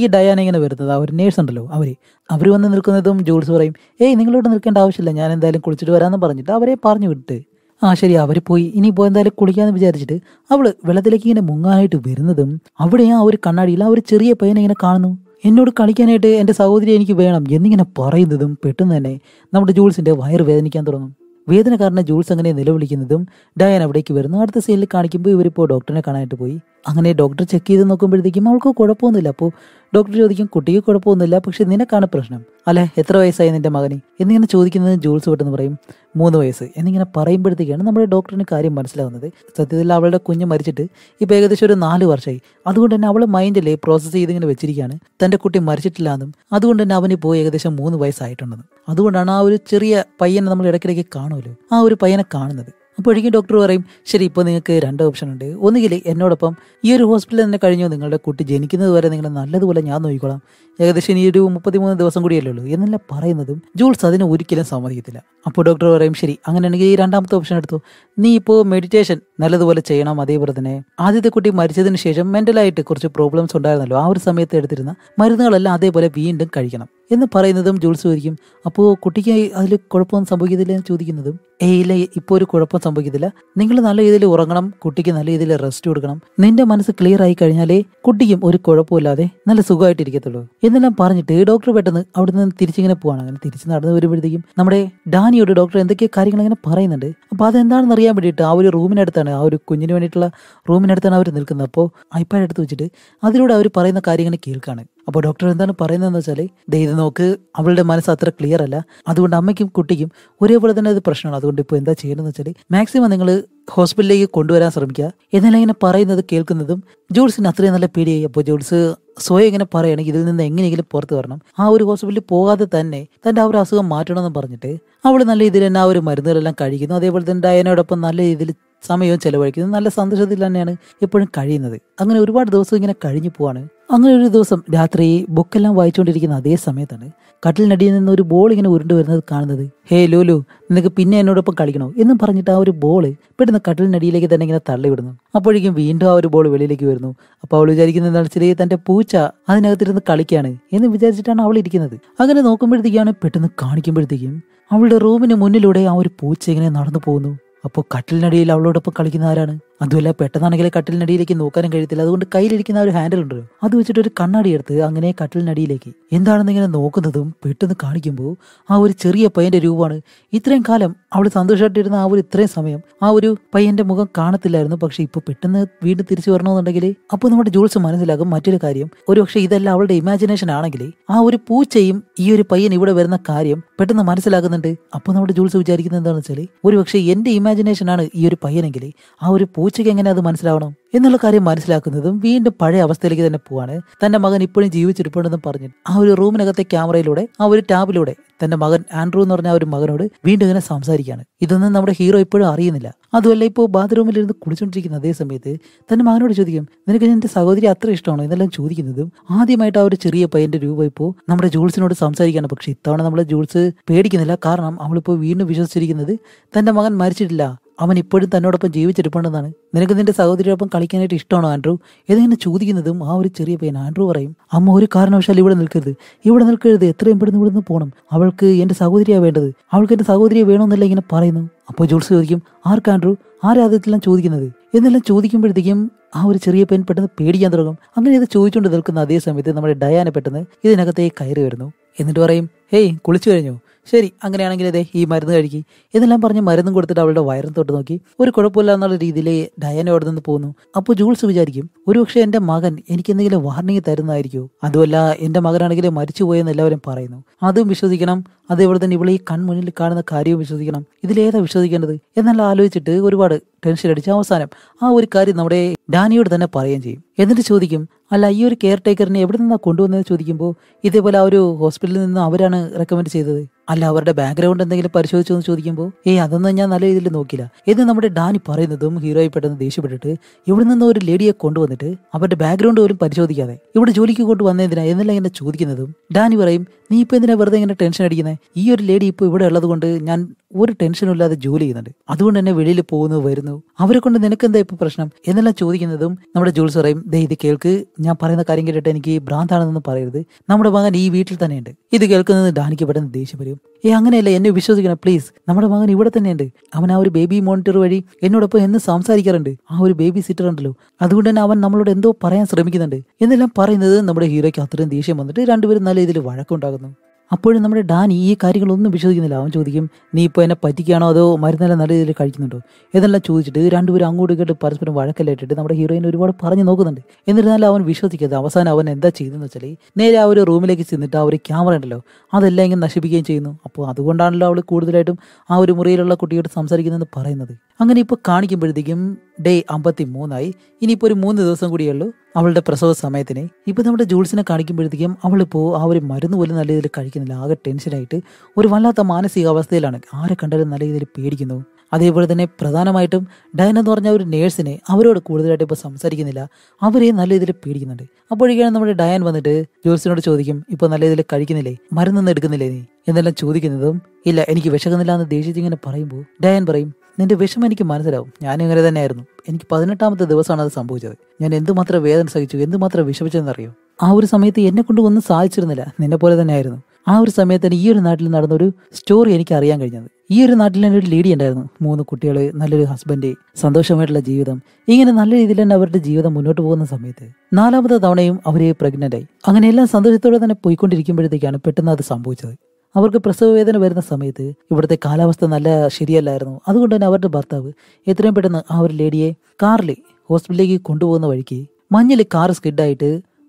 ഈ ഡയാന ഇങ്ങനെ വരുന്നത് ആ ഒരു നേഴ്സ് ഉണ്ടല്ലോ അവർ അവർ വന്ന് നിൽക്കുന്നതും ജോൾസ് പറയും ഏയ് നിങ്ങളോട് നിൽക്കേണ്ട ആവശ്യമില്ല ഞാൻ എന്തായാലും കുളിച്ചിട്ട് വരാമെന്ന് പറഞ്ഞിട്ട് അവരെ പറഞ്ഞു വിട്ടിട്ട് ആ ശരി അവർ പോയി ഇനിയിപ്പോൾ എന്തായാലും കുളിക്കാന്ന് വിചാരിച്ചിട്ട് അവൾ വെള്ളത്തിലേക്ക് ഇങ്ങനെ മുങ്ങാനായിട്ട് വരുന്നതും അവിടെ ആ ഒരു കണ്ണാടിയിൽ ആ ഒരു ചെറിയ പയ്യനെ ഇങ്ങനെ കാണുന്നു എന്നോട് കളിക്കാനായിട്ട് എൻ്റെ സഹോദരി എനിക്ക് വേണം എന്നിങ്ങനെ പറയുന്നതും പെട്ടെന്ന് തന്നെ നമ്മുടെ ജൂൾസിന്റെ വയറ് വേദനിക്കാൻ തുടങ്ങും വേദന കാരണം ജൂൾസ് അങ്ങനെ നിലവിളിക്കുന്നതും ഡയൻ അവിടേക്ക് വരുന്നു അടുത്ത സീനിൽ കാണിക്കുമ്പോൾ ഇവരിപ്പോൾ ഡോക്ടറിനെ കാണാനായിട്ട് പോയി അങ്ങനെ ഡോക്ടർ ചെക്ക് ചെയ്ത് നോക്കുമ്പോഴത്തേക്കും അവൾക്ക് കുഴപ്പമൊന്നുമില്ല അപ്പോൾ ഡോക്ടർ ചോദിക്കും കുട്ടിക്ക് കുഴപ്പമൊന്നുമില്ല പക്ഷെ നിനക്കാണ് പ്രശ്നം അല്ലെ എത്ര വയസ്സായി നിന്റെ മകനെ എന്നിങ്ങനെ ചോദിക്കുന്നത് ജൂൾസ് പെട്ടെന്ന് പറയും മൂന്ന് വയസ്സ് എന്നിങ്ങനെ പറയുമ്പോഴത്തേക്കാണ് നമ്മുടെ ഡോക്ടറിന് കാര്യം മനസ്സിലാവുന്നത് സത്യത്തിൽ അവളുടെ കുഞ്ഞ് മരിച്ചിട്ട് ഇപ്പം ഏകദേശം ഒരു നാല് വർഷമായി അതുകൊണ്ട് തന്നെ അവളെ മൈൻഡിൽ പ്രോസസ്സ് ചെയ്തിങ്ങനെ വെച്ചിരിക്കുകയാണ് തൻ്റെ കുട്ടി മരിച്ചിട്ടില്ല എന്നും അതുകൊണ്ട് തന്നെ അവന് പോയി ഏകദേശം മൂന്ന് വയസ്സായിട്ടുണ്ടെന്നും അതുകൊണ്ടാണ് ആ ഒരു ചെറിയ പയ്യനെ നമ്മൾ ഇടയ്ക്കിടയ്ക്ക് കാണുമല്ലോ ആ ഒരു പയ്യനെ കാണുന്നത് അപ്പോഴേക്കും ഡോക്ടർ പറയും ശരി ഇപ്പോൾ നിങ്ങൾക്ക് രണ്ട് ഓപ്ഷൻ ഉണ്ട് ഒന്നുകിൽ എന്നോടൊപ്പം ഈ ഒരു ഹോസ്പിറ്റലിൽ തന്നെ കഴിഞ്ഞു നിങ്ങളുടെ കുട്ടി ജനിക്കുന്നത് വരെ നിങ്ങൾ നല്ലതുപോലെ ഞാൻ നോക്കിക്കോളാം ഏകദേശം ഇനി ഒരു മുപ്പത്തിമൂന്ന് ദിവസം കൂടിയല്ലേ ഉള്ളൂ എന്നല്ല പറയുന്നതും ജൂൾസ് അതിന് ഒരിക്കലും സമ്മതിക്കത്തില്ല അപ്പോൾ ഡോക്ടർ പറയും ശരി അങ്ങനെയാണെങ്കിൽ ഈ രണ്ടാമത്തെ ഓപ്ഷൻ എടുത്തു നീ ഇപ്പോൾ മെഡിറ്റേഷൻ നല്ലതുപോലെ ചെയ്യണം അതേപോലെ തന്നെ ആദ്യത്തെ കുട്ടി മരിച്ചതിന് ശേഷം മെൻ്റലായിട്ട് കുറച്ച് പ്രോബ്ലംസ് ഉണ്ടായിരുന്നല്ലോ ആ ഒരു സമയത്ത് എടുത്തിരുന്ന മരുന്നുകളെല്ലാം അതേപോലെ വീണ്ടും കഴിക്കണം എന്ന് പറയുന്നതും ജോൽസ് ചോദിക്കും അപ്പോൾ കുട്ടിക്ക് അതിൽ കുഴപ്പമൊന്നും സംഭവിക്കത്തില്ല എന്ന് ചോദിക്കുന്നതും ഏ ഇല്ല ഇപ്പോൾ ഒരു കുഴപ്പം സംഭവിക്കത്തില്ല നിങ്ങൾ നല്ല രീതിയിൽ ഉറങ്ങണം കുട്ടിക്ക് നല്ല രീതിയിൽ റെസ്റ്റ് കൊടുക്കണം നിന്റെ മനസ്സ് ക്ലിയർ ആയി കഴിഞ്ഞാലേ കുട്ടിക്കും ഒരു കുഴപ്പമില്ലാതെ നല്ല സുഖമായിട്ടിരിക്കത്തുള്ളൂ എന്നെല്ലാം പറഞ്ഞിട്ട് ഡോക്ടർ പെട്ടെന്ന് അവിടെ നിന്ന് തിരിച്ചിങ്ങനെ പോവാണ് അങ്ങനെ തിരിച്ച് നടന്നു വരുമ്പോഴത്തേക്കും നമ്മുടെ ഡാനിയോട് ഡോക്ടർ എന്തൊക്കെയോ കാര്യങ്ങൾ അങ്ങനെ പറയുന്നുണ്ട് അപ്പോൾ അതെന്താണെന്ന് അറിയാൻ വേണ്ടിയിട്ട് ആ ഒരു റൂമിനടുത്താണ് ആ ഒരു കുഞ്ഞിന് വേണ്ടിയിട്ടുള്ള റൂമിനടുത്താണ് അവർ നിൽക്കുന്നത് അപ്പോൾ ഐപാഡ് എടുത്ത് വെച്ചിട്ട് അതിലൂടെ അവർ പറയുന്ന കാര്യങ്ങൾ കേൾക്കുകയാണ് അപ്പോൾ ഡോക്ടർ എന്താണ് പറയുന്നതെന്ന് വെച്ചാൽ ദേ ഇത് നോക്ക് അവളുടെ മനസ്സ് അത്ര ക്ലിയർ അല്ല അതുകൊണ്ട് അമ്മയ്ക്കും കുട്ടിക്കും ഒരേപോലെ തന്നെ അത് പ്രശ്നമാണ് അതുകൊണ്ട് ഇപ്പോൾ എന്താ ചെയ്യണമെന്ന് വെച്ചാൽ മാക്സിമം നിങ്ങൾ ഹോസ്പിറ്റലിലേക്ക് കൊണ്ടുവരാൻ ശ്രമിക്കുക എന്നാലും ഇങ്ങനെ പറയുന്നത് കേൾക്കുന്നതും ജോൾസിന് അത്രയും നല്ല പേടിയായി അപ്പോൾ ജോൾസ് സ്വയം ഇങ്ങനെ പറയുകയാണെങ്കിൽ ഇതിൽ നിന്ന് എങ്ങനെയെങ്കിലും പുറത്ത് വരണം ആ ഒരു ഹോസ്പിറ്റലിൽ പോകാതെ തന്നെ തൻ്റെ ആ ഒരു അസുഖം മാറ്റണമെന്ന് പറഞ്ഞിട്ട് അവൾ നല്ല രീതിയിൽ തന്നെ ആ ഒരു മരുന്നുകളെല്ലാം കഴിക്കുന്നു അതേപോലെ തന്നെ ഡയനോടൊപ്പം നല്ല രീതിയിൽ സമയവും ചെലവഴിക്കുന്നത് നല്ല സന്തോഷത്തിൽ തന്നെയാണ് എപ്പോഴും കഴിയുന്നത് അങ്ങനെ ഒരുപാട് ദിവസം ഇങ്ങനെ കഴിഞ്ഞു പോവാണ് അങ്ങനെ ഒരു ദിവസം രാത്രി ബുക്കെല്ലാം വായിച്ചുകൊണ്ടിരിക്കുന്ന അതേ സമയത്താണ് കട്ടിലിനടിയിൽ നിന്ന് ഒരു ബോൾ ഇങ്ങനെ ഉരുണ്ടു വരുന്നത് കാണുന്നത് ഹേ ലോലു നിനക്ക് പിന്നെ എന്നോടൊപ്പം കളിക്കണോ എന്ന് പറഞ്ഞിട്ട് ആ ഒരു ബോൾ പെട്ടെന്ന് കട്ടിലിനടിയിലേക്ക് തന്നെ ഇങ്ങനെ തള്ളിവിടുന്നു അപ്പോഴേക്കും വീണ്ടും ആ ഒരു ബോൾ വെളിയിലേക്ക് വരുന്നു അപ്പോൾ അവൾ വിചാരിക്കുന്നത് എന്താണെന്ന് തന്റെ പൂച്ച അതിനകത്തിരുന്ന് കളിക്കാണ് എന്ന് വിചാരിച്ചിട്ടാണ് അവൾ ഇരിക്കുന്നത് അങ്ങനെ നോക്കുമ്പോഴത്തേക്കാണ് പെട്ടെന്ന് കാണിക്കുമ്പോഴത്തേക്കും അവളുടെ റൂമിന് മുന്നിലൂടെ ആ ഒരു പൂച്ച ഇങ്ങനെ നടന്നു പോകുന്നു അപ്പോൾ കട്ടിലിനടിയിൽ അവളോടൊപ്പം കളിക്കുന്ന ആരാണ് അതുമല്ല പെട്ടെന്നാണെങ്കിൽ കട്ടിലിനടിയിലേക്ക് നോക്കാനും കഴിയത്തില്ല അതുകൊണ്ട് കയ്യിലിരിക്കുന്ന ഒരു ഹാൻഡിൽ ഉണ്ട് അത് വെച്ചിട്ട് ഒരു കണ്ണാടി എടുത്ത് അങ്ങനെ കട്ടിലിനടിയിലേക്ക് എന്താണെന്ന് ഇങ്ങനെ നോക്കുന്നതും പെട്ടെന്ന് കാണിക്കുമ്പോൾ ആ ഒരു ചെറിയ പയ്യന്റെ രൂപമാണ് ഇത്രയും കാലം അവൾ സന്തോഷമായിട്ടിരുന്ന ആ ഒരു ഇത്രയും സമയം ആ ഒരു പയ്യന്റെ മുഖം കാണത്തില്ലായിരുന്നു പക്ഷെ ഇപ്പോൾ പെട്ടെന്ന് വീണ്ടും തിരിച്ചു വരണമെന്നുണ്ടെങ്കിൽ അപ്പോൾ നമ്മുടെ ജൂൾസ് മനസ്സിലാകും മറ്റൊരു കാര്യം ഒരു പക്ഷെ ഇതല്ല അവളുടെ ഇമാജിനേഷൻ ആണെങ്കിൽ ആ ഒരു പൂച്ചയും ഈ ഒരു പയ്യൻ ഇവിടെ വരുന്ന കാര്യം പെട്ടെന്ന് മനസ്സിലാകുന്നുണ്ട് അപ്പോൾ നമ്മുടെ ജൂൾസ് വിചാരിക്കുന്നത് എന്താണെന്ന് വെച്ചാൽ ഒരു എന്റെ ഇമാജിനേഷൻ ആണ് ഈ ഒരു പയ്യനെങ്കിൽ ആ ഒരു പൂച്ചയ്ക്ക് എങ്ങനെ അത് മനസ്സിലാവണം എന്നുള്ള കാര്യം മനസ്സിലാക്കുന്നതും വീണ്ടും പഴയ അവസ്ഥയിലേക്ക് തന്നെ പോവാണ് തന്റെ മകൻ ഇപ്പോഴും ജീവിച്ചിരിപ്പുണ്ടെന്നും പറഞ്ഞു ആ ഒരു റൂമിനകത്തെ ക്യാമറയിലൂടെ ആ ഒരു ടാബിലൂടെ തന്റെ മകൻ ആൻഡ്രൂ എന്ന് പറഞ്ഞ ഒരു മകനോട് വീണ്ടും ഇങ്ങനെ സംസാരിക്കുകയാണ് ഇതൊന്നും നമ്മുടെ ഹീറോ ഇപ്പോഴും അറിയുന്നില്ല അതുമല്ല ഇപ്പോൾ ബാത്റൂമിൽ ഇരുന്ന് കുളിച്ചുകൊണ്ടിരിക്കുന്ന അതേ സമയത്ത് തന്റെ മകനോട് ചോദിക്കും നിനക്ക് എന്റെ സഹോദരി അത്ര ഇഷ്ടമാണോ എന്നെല്ലാം ചോദിക്കുന്നതും ആദ്യമായിട്ട് ആ ഒരു ചെറിയ പയ്യന്റെ രൂപ ഇപ്പോൾ നമ്മുടെ ജൂൾസിനോട് സംസാരിക്കുകയാണ് പക്ഷെ ഇത്തവണ നമ്മൾ ജൂൾസ് പേടിക്കുന്നില്ല കാരണം അവളിപ്പോൾ വീണ്ടും വിശ്വസിച്ചിരിക്കുന്നത് തന്റെ മകൻ മരിച്ചിട്ടില്ല അവൻ ഇപ്പോഴും തന്നോടൊപ്പം ജീവിച്ചിരിപ്പുണ്ടെന്നാണ് നിനക്ക് നിന്റെ സഹോദരിയോടൊപ്പം കളിക്കാനായിട്ട് ഇഷ്ടമാണോ ആൻഡ്രു ഇതിങ്ങനെ ചോദിക്കുന്നതും ആ ഒരു ചെറിയ പയ്യൻ ആൻഡ്രു പറയും അമ്മ ഒരു കാരണവശാലും ഇവിടെ നിൽക്കരുത് ഇവിടെ നിൽക്കരുത് എത്രയും പെട്ടെന്ന് ഇവിടെ നിന്ന് പോകണം അവൾക്ക് എന്റെ സഹോദരിയാണ് വേണ്ടത് അവൾക്ക് എന്റെ സഹോദരിയെ വേണമെന്നല്ല ഇങ്ങനെ പറയുന്നു അപ്പോൾ ജോൾസ് ചോദിക്കും ആർക്ക് ആൻഡ്രു ആരാദ്യത്തിലാണ് ചോദിക്കുന്നത് എന്നെല്ലാം ചോദിക്കുമ്പോഴത്തേക്കും ആ ഒരു ചെറിയ പെൻ പെട്ടെന്ന് പേടിക്കാൻ തുടങ്ങും അങ്ങനെ ഇത് ചോദിച്ചുകൊണ്ട് നിൽക്കുന്ന അതേ സമയത്ത് നമ്മുടെ ഡയാന പെട്ടെന്ന് ഇതിനകത്തേക്ക് കയറി വരുന്നു എന്നിട്ട് പറയും ഹേയ് കുളിച്ചു കഴിഞ്ഞു ശരി അങ്ങനെയാണെങ്കിൽ അതെ ഈ മരുന്ന് കഴിക്കി ഇതെല്ലാം പറഞ്ഞ് മരുന്നും കൊടുത്തിട്ട് അവളുടെ വയറും തൊട്ട് നോക്കി ഒരു കുഴപ്പമില്ല എന്നുള്ള രീതിയിൽ ഡയന അവിടെ നിന്ന് പോകുന്നു അപ്പോൾ ജൂൾസ് വിചാരിക്കും ഒരുപക്ഷെ എന്റെ മകൻ എനിക്ക് എന്തെങ്കിലും വാർണിംഗ് തരുന്നതായിരിക്കും അതുമല്ല എൻ്റെ മകനാണെങ്കിൽ മരിച്ചുപോയെന്ന് എല്ലാവരും പറയുന്നു അതും വിശ്വസിക്കണം അതേപോലെ തന്നെ ഇവിടെ ഈ കൺമുന്നിൽ കാണുന്ന കാര്യവും വിശ്വസിക്കണം ഇതിലേതാ വിശ്വസിക്കേണ്ടത് എന്നല്ല ആലോചിച്ചിട്ട് ഒരുപാട് ടെൻഷൻ അടിച്ച അവസാനം ആ ഒരു കാര്യം നമ്മുടെ ഡാനിയോട് തന്നെ പറയുകയും ചെയ്യും എന്നിട്ട് ചോദിക്കും അല്ല ഈ ഒരു കെയർ ടേക്കറിനെ എവിടെ നിന്നാണ് കൊണ്ടുവന്നതെന്ന് ചോദിക്കുമ്പോൾ ഇതേപോലെ ആ ഒരു ഹോസ്പിറ്റലിൽ നിന്ന് അവരാണ് റെക്കമെൻഡ് ചെയ്തത് അല്ല അവരുടെ ബാക്ക്ഗ്രൗണ്ട് എന്തെങ്കിലും പരിശോധിച്ചു എന്ന് ചോദിക്കുമ്പോൾ ഏയ് അതൊന്നും ഞാൻ നല്ല രീതിയിൽ നോക്കില്ല എന്ന് നമ്മുടെ ഡാനി പറയുന്നതും ഹീറോയി പെട്ടെന്ന് ദേഷ്യപ്പെട്ടിട്ട് ഇവിടെ നിന്ന് ഒരു ലേഡിയെ കൊണ്ടുവന്നിട്ട് അവരുടെ ബാക്ക്ഗ്രൗണ്ട് പോലും പരിശോധിക്കാതെ ഇവിടെ ജോലിക്ക് കൊണ്ടുവന്നതിനാ എന്നല്ല എന്നെ ഇങ്ങനെ ചോദിക്കുന്നതും ഡാനി പറയും നീ ഇപ്പൊ എന്തിനാ വെറുതെ ഇങ്ങനെ ടെൻഷൻ അടിക്കുന്നത് ഈ ഒരു ലേഡി ഇപ്പോൾ ഇവിടെ ഉള്ളത് കൊണ്ട് ഞാൻ ഒരു ടെൻഷനും ഇല്ലാതെ ജോലി ചെയ്യുന്നുണ്ട് അതുകൊണ്ട് തന്നെ വെളിയിൽ പോകുന്നു വരുന്നു അവരെ കൊണ്ട് നിനക്ക് എന്താ ഇപ്പോൾ പ്രശ്നം എന്നെല്ലാം ചോദിക്കുന്നതും നമ്മുടെ ജൂൾസ് പറയും ദേ ഇത് കേൾക്ക് ഞാൻ പറയുന്ന കാര്യം കേട്ടിട്ട് എനിക്ക് ഭ്രാന്താണെന്നൊന്നും പറയരുത് നമ്മുടെ മകൻ ഈ വീട്ടിൽ തന്നെയുണ്ട് ഇത് കേൾക്കുന്നത് ഡാനിക്ക് പെട്ടെന്ന് ദേഷ്യം വരും ഏ അങ്ങനെയല്ല എന്നെ വിശ്വസിക്കണം പ്ലീസ് നമ്മുടെ മകൻ ഇവിടെ തന്നെയുണ്ട് അവൻ ആ ഒരു ബേബി മോണിറ്റർ വഴി എന്നോടൊപ്പം എന്ന് സംസാരിക്കാറുണ്ട് ആ ഒരു ബേബി സിറ്റർ ഉണ്ടല്ലോ അതുകൊണ്ട് തന്നെ അവൻ നമ്മളോട് എന്തോ പറയാൻ ശ്രമിക്കുന്നുണ്ട് എന്നെല്ലാം പറയുന്നത് നമ്മുടെ ഹീറോയ്ക്ക് അത്രയും ദേഷ്യം വന്നിട്ട് രണ്ടുപേരും നല്ല രീതിയിൽ വഴക്കുണ്ടാകുന്നു അപ്പോഴും നമ്മുടെ ഡാൻ ഈ കാര്യങ്ങളൊന്നും വിശ്വസിക്കുന്നില്ല അവൻ ചോദിക്കും നീ ഇപ്പോൾ എന്നെ പറ്റിക്കുകയാണോ അതോ മരുന്നെല്ലാം നല്ല രീതിയിൽ കഴിക്കുന്നുണ്ടോ എന്നെല്ലാം ചോദിച്ചിട്ട് രണ്ടുപേരും അങ്ങോട്ട് കേട്ട് പരസ്പരം വഴക്കല്ലേറ്റിട്ട് നമ്മുടെ ഹീറോയിൻ ഒരുപാട് പറഞ്ഞു നോക്കുന്നുണ്ട് എന്നിരുന്നാലും അവൻ വിശ്വസിക്കരുത് അവസാനം അവൻ എന്താ ചെയ്തതെന്ന് വെച്ചാൽ നേരെ ആ ഒരു റൂമിലേക്ക് ചെന്നിട്ട് ആ ഒരു ക്യാമറ ഉണ്ടല്ലോ അതെല്ലാം ഇങ്ങനെ നശിപ്പിക്കുകയും ചെയ്യുന്നു അപ്പോൾ അതുകൊണ്ടാണല്ലോ അവൾ കൂടുതലായിട്ടും ആ ഒരു മുറിയിലുള്ള കുട്ടിയോട് സംസാരിക്കുന്നതെന്ന് പറയുന്നത് അങ്ങനെ ഇപ്പോൾ കാണിക്കുമ്പോഴത്തേക്കും ഡേ അമ്പത്തി മൂന്നായി ഇനിയിപ്പോൾ ഒരു മൂന്ന് ദിവസം കൂടിയുള്ളൂ അവളുടെ പ്രസവ സമയത്തിന് ഇപ്പൊ നമ്മുടെ ജൂൾസിനെ കാണിക്കുമ്പോഴത്തേക്കും അവളിപ്പോൾ ആ ഒരു മരുന്ന് പോലും നല്ല രീതിയിൽ കഴിക്കുന്നില്ല ആകെ ടെൻഷനായിട്ട് ഒരു വല്ലാത്ത മാനസികാവസ്ഥയിലാണ് ആരെ കണ്ടാലും നല്ല രീതിയിൽ പേടിക്കുന്നു അതേപോലെ തന്നെ പ്രധാനമായിട്ടും ഡയൻ എന്ന് പറഞ്ഞ ഒരു നേഴ്സിനെ അവരോട് കൂടുതലായിട്ട് ഇപ്പോൾ സംസാരിക്കുന്നില്ല അവരെ നല്ല രീതിയിൽ പേടിക്കുന്നുണ്ട് അപ്പോഴേക്കാണ് നമ്മുടെ ഡയൻ വന്നിട്ട് ജോൽസിനോട് ചോദിക്കും ഇപ്പോൾ നല്ല രീതിയിൽ കഴിക്കുന്നില്ലേ മരുന്നൊന്നും എടുക്കുന്നില്ലേ നീ എന്നെല്ലാം ചോദിക്കുന്നതും ഇല്ല എനിക്ക് വിശക്കുന്നില്ല എന്ന് ദേഷ്യത്തിങ്ങനെ പറയുമ്പോൾ ഡയൻ പറയും നിന്റെ വിഷമം എനിക്ക് മനസ്സിലാവും ഞാനും ഇങ്ങനെ തന്നെയായിരുന്നു എനിക്ക് പതിനെട്ടാമത്തെ ദിവസമാണ് അത് സംഭവിച്ചത് ഞാൻ എന്തുമാത്രം വേദന സഹിച്ചു എന്തുമാത്രം വിഷമിച്ചെന്നറിയോ ആ ഒരു സമയത്ത് എന്നെ കൊണ്ട് ഒന്നും സാധിച്ചിരുന്നില്ല നിന്നെ പോലെ തന്നെയായിരുന്നു ആ ഒരു സമയത്ത് ഈ ഒരു നാട്ടിൽ നടന്ന ഒരു സ്റ്റോറി എനിക്ക് അറിയാൻ കഴിഞ്ഞത് ഈ ഒരു നാട്ടിൽ തന്നെ ഒരു ലേഡി ഉണ്ടായിരുന്നു മൂന്ന് കുട്ടികൾ നല്ലൊരു ഹസ്ബൻഡ് സന്തോഷമായിട്ടുള്ള ജീവിതം ഇങ്ങനെ നല്ല രീതിയിൽ തന്നെ അവരുടെ ജീവിതം മുന്നോട്ട് പോകുന്ന സമയത്ത് നാലാമത്തെ തവണയും അവരെ പ്രഗ്നന്റ് ആയി അങ്ങനെ എല്ലാം സന്തോഷത്തോടെ തന്നെ പോയിക്കൊണ്ടിരിക്കുമ്പോഴത്തേക്കാണ് പെട്ടെന്ന് അത് സംഭവിച്ചത് അവർക്ക് പ്രസവവേദന വരുന്ന സമയത്ത് ഇവിടുത്തെ കാലാവസ്ഥ നല്ല ശരിയല്ലായിരുന്നു അതുകൊണ്ട് തന്നെ അവരുടെ ഭർത്താവ് എത്രയും പെട്ടെന്ന് ആ ഒരു ലേഡിയെ കാറിൽ ഹോസ്പിറ്റലിലേക്ക് കൊണ്ടുപോകുന്ന വഴിക്ക് മഞ്ഞിൽ കാർ സ്കിഡായിട്ട്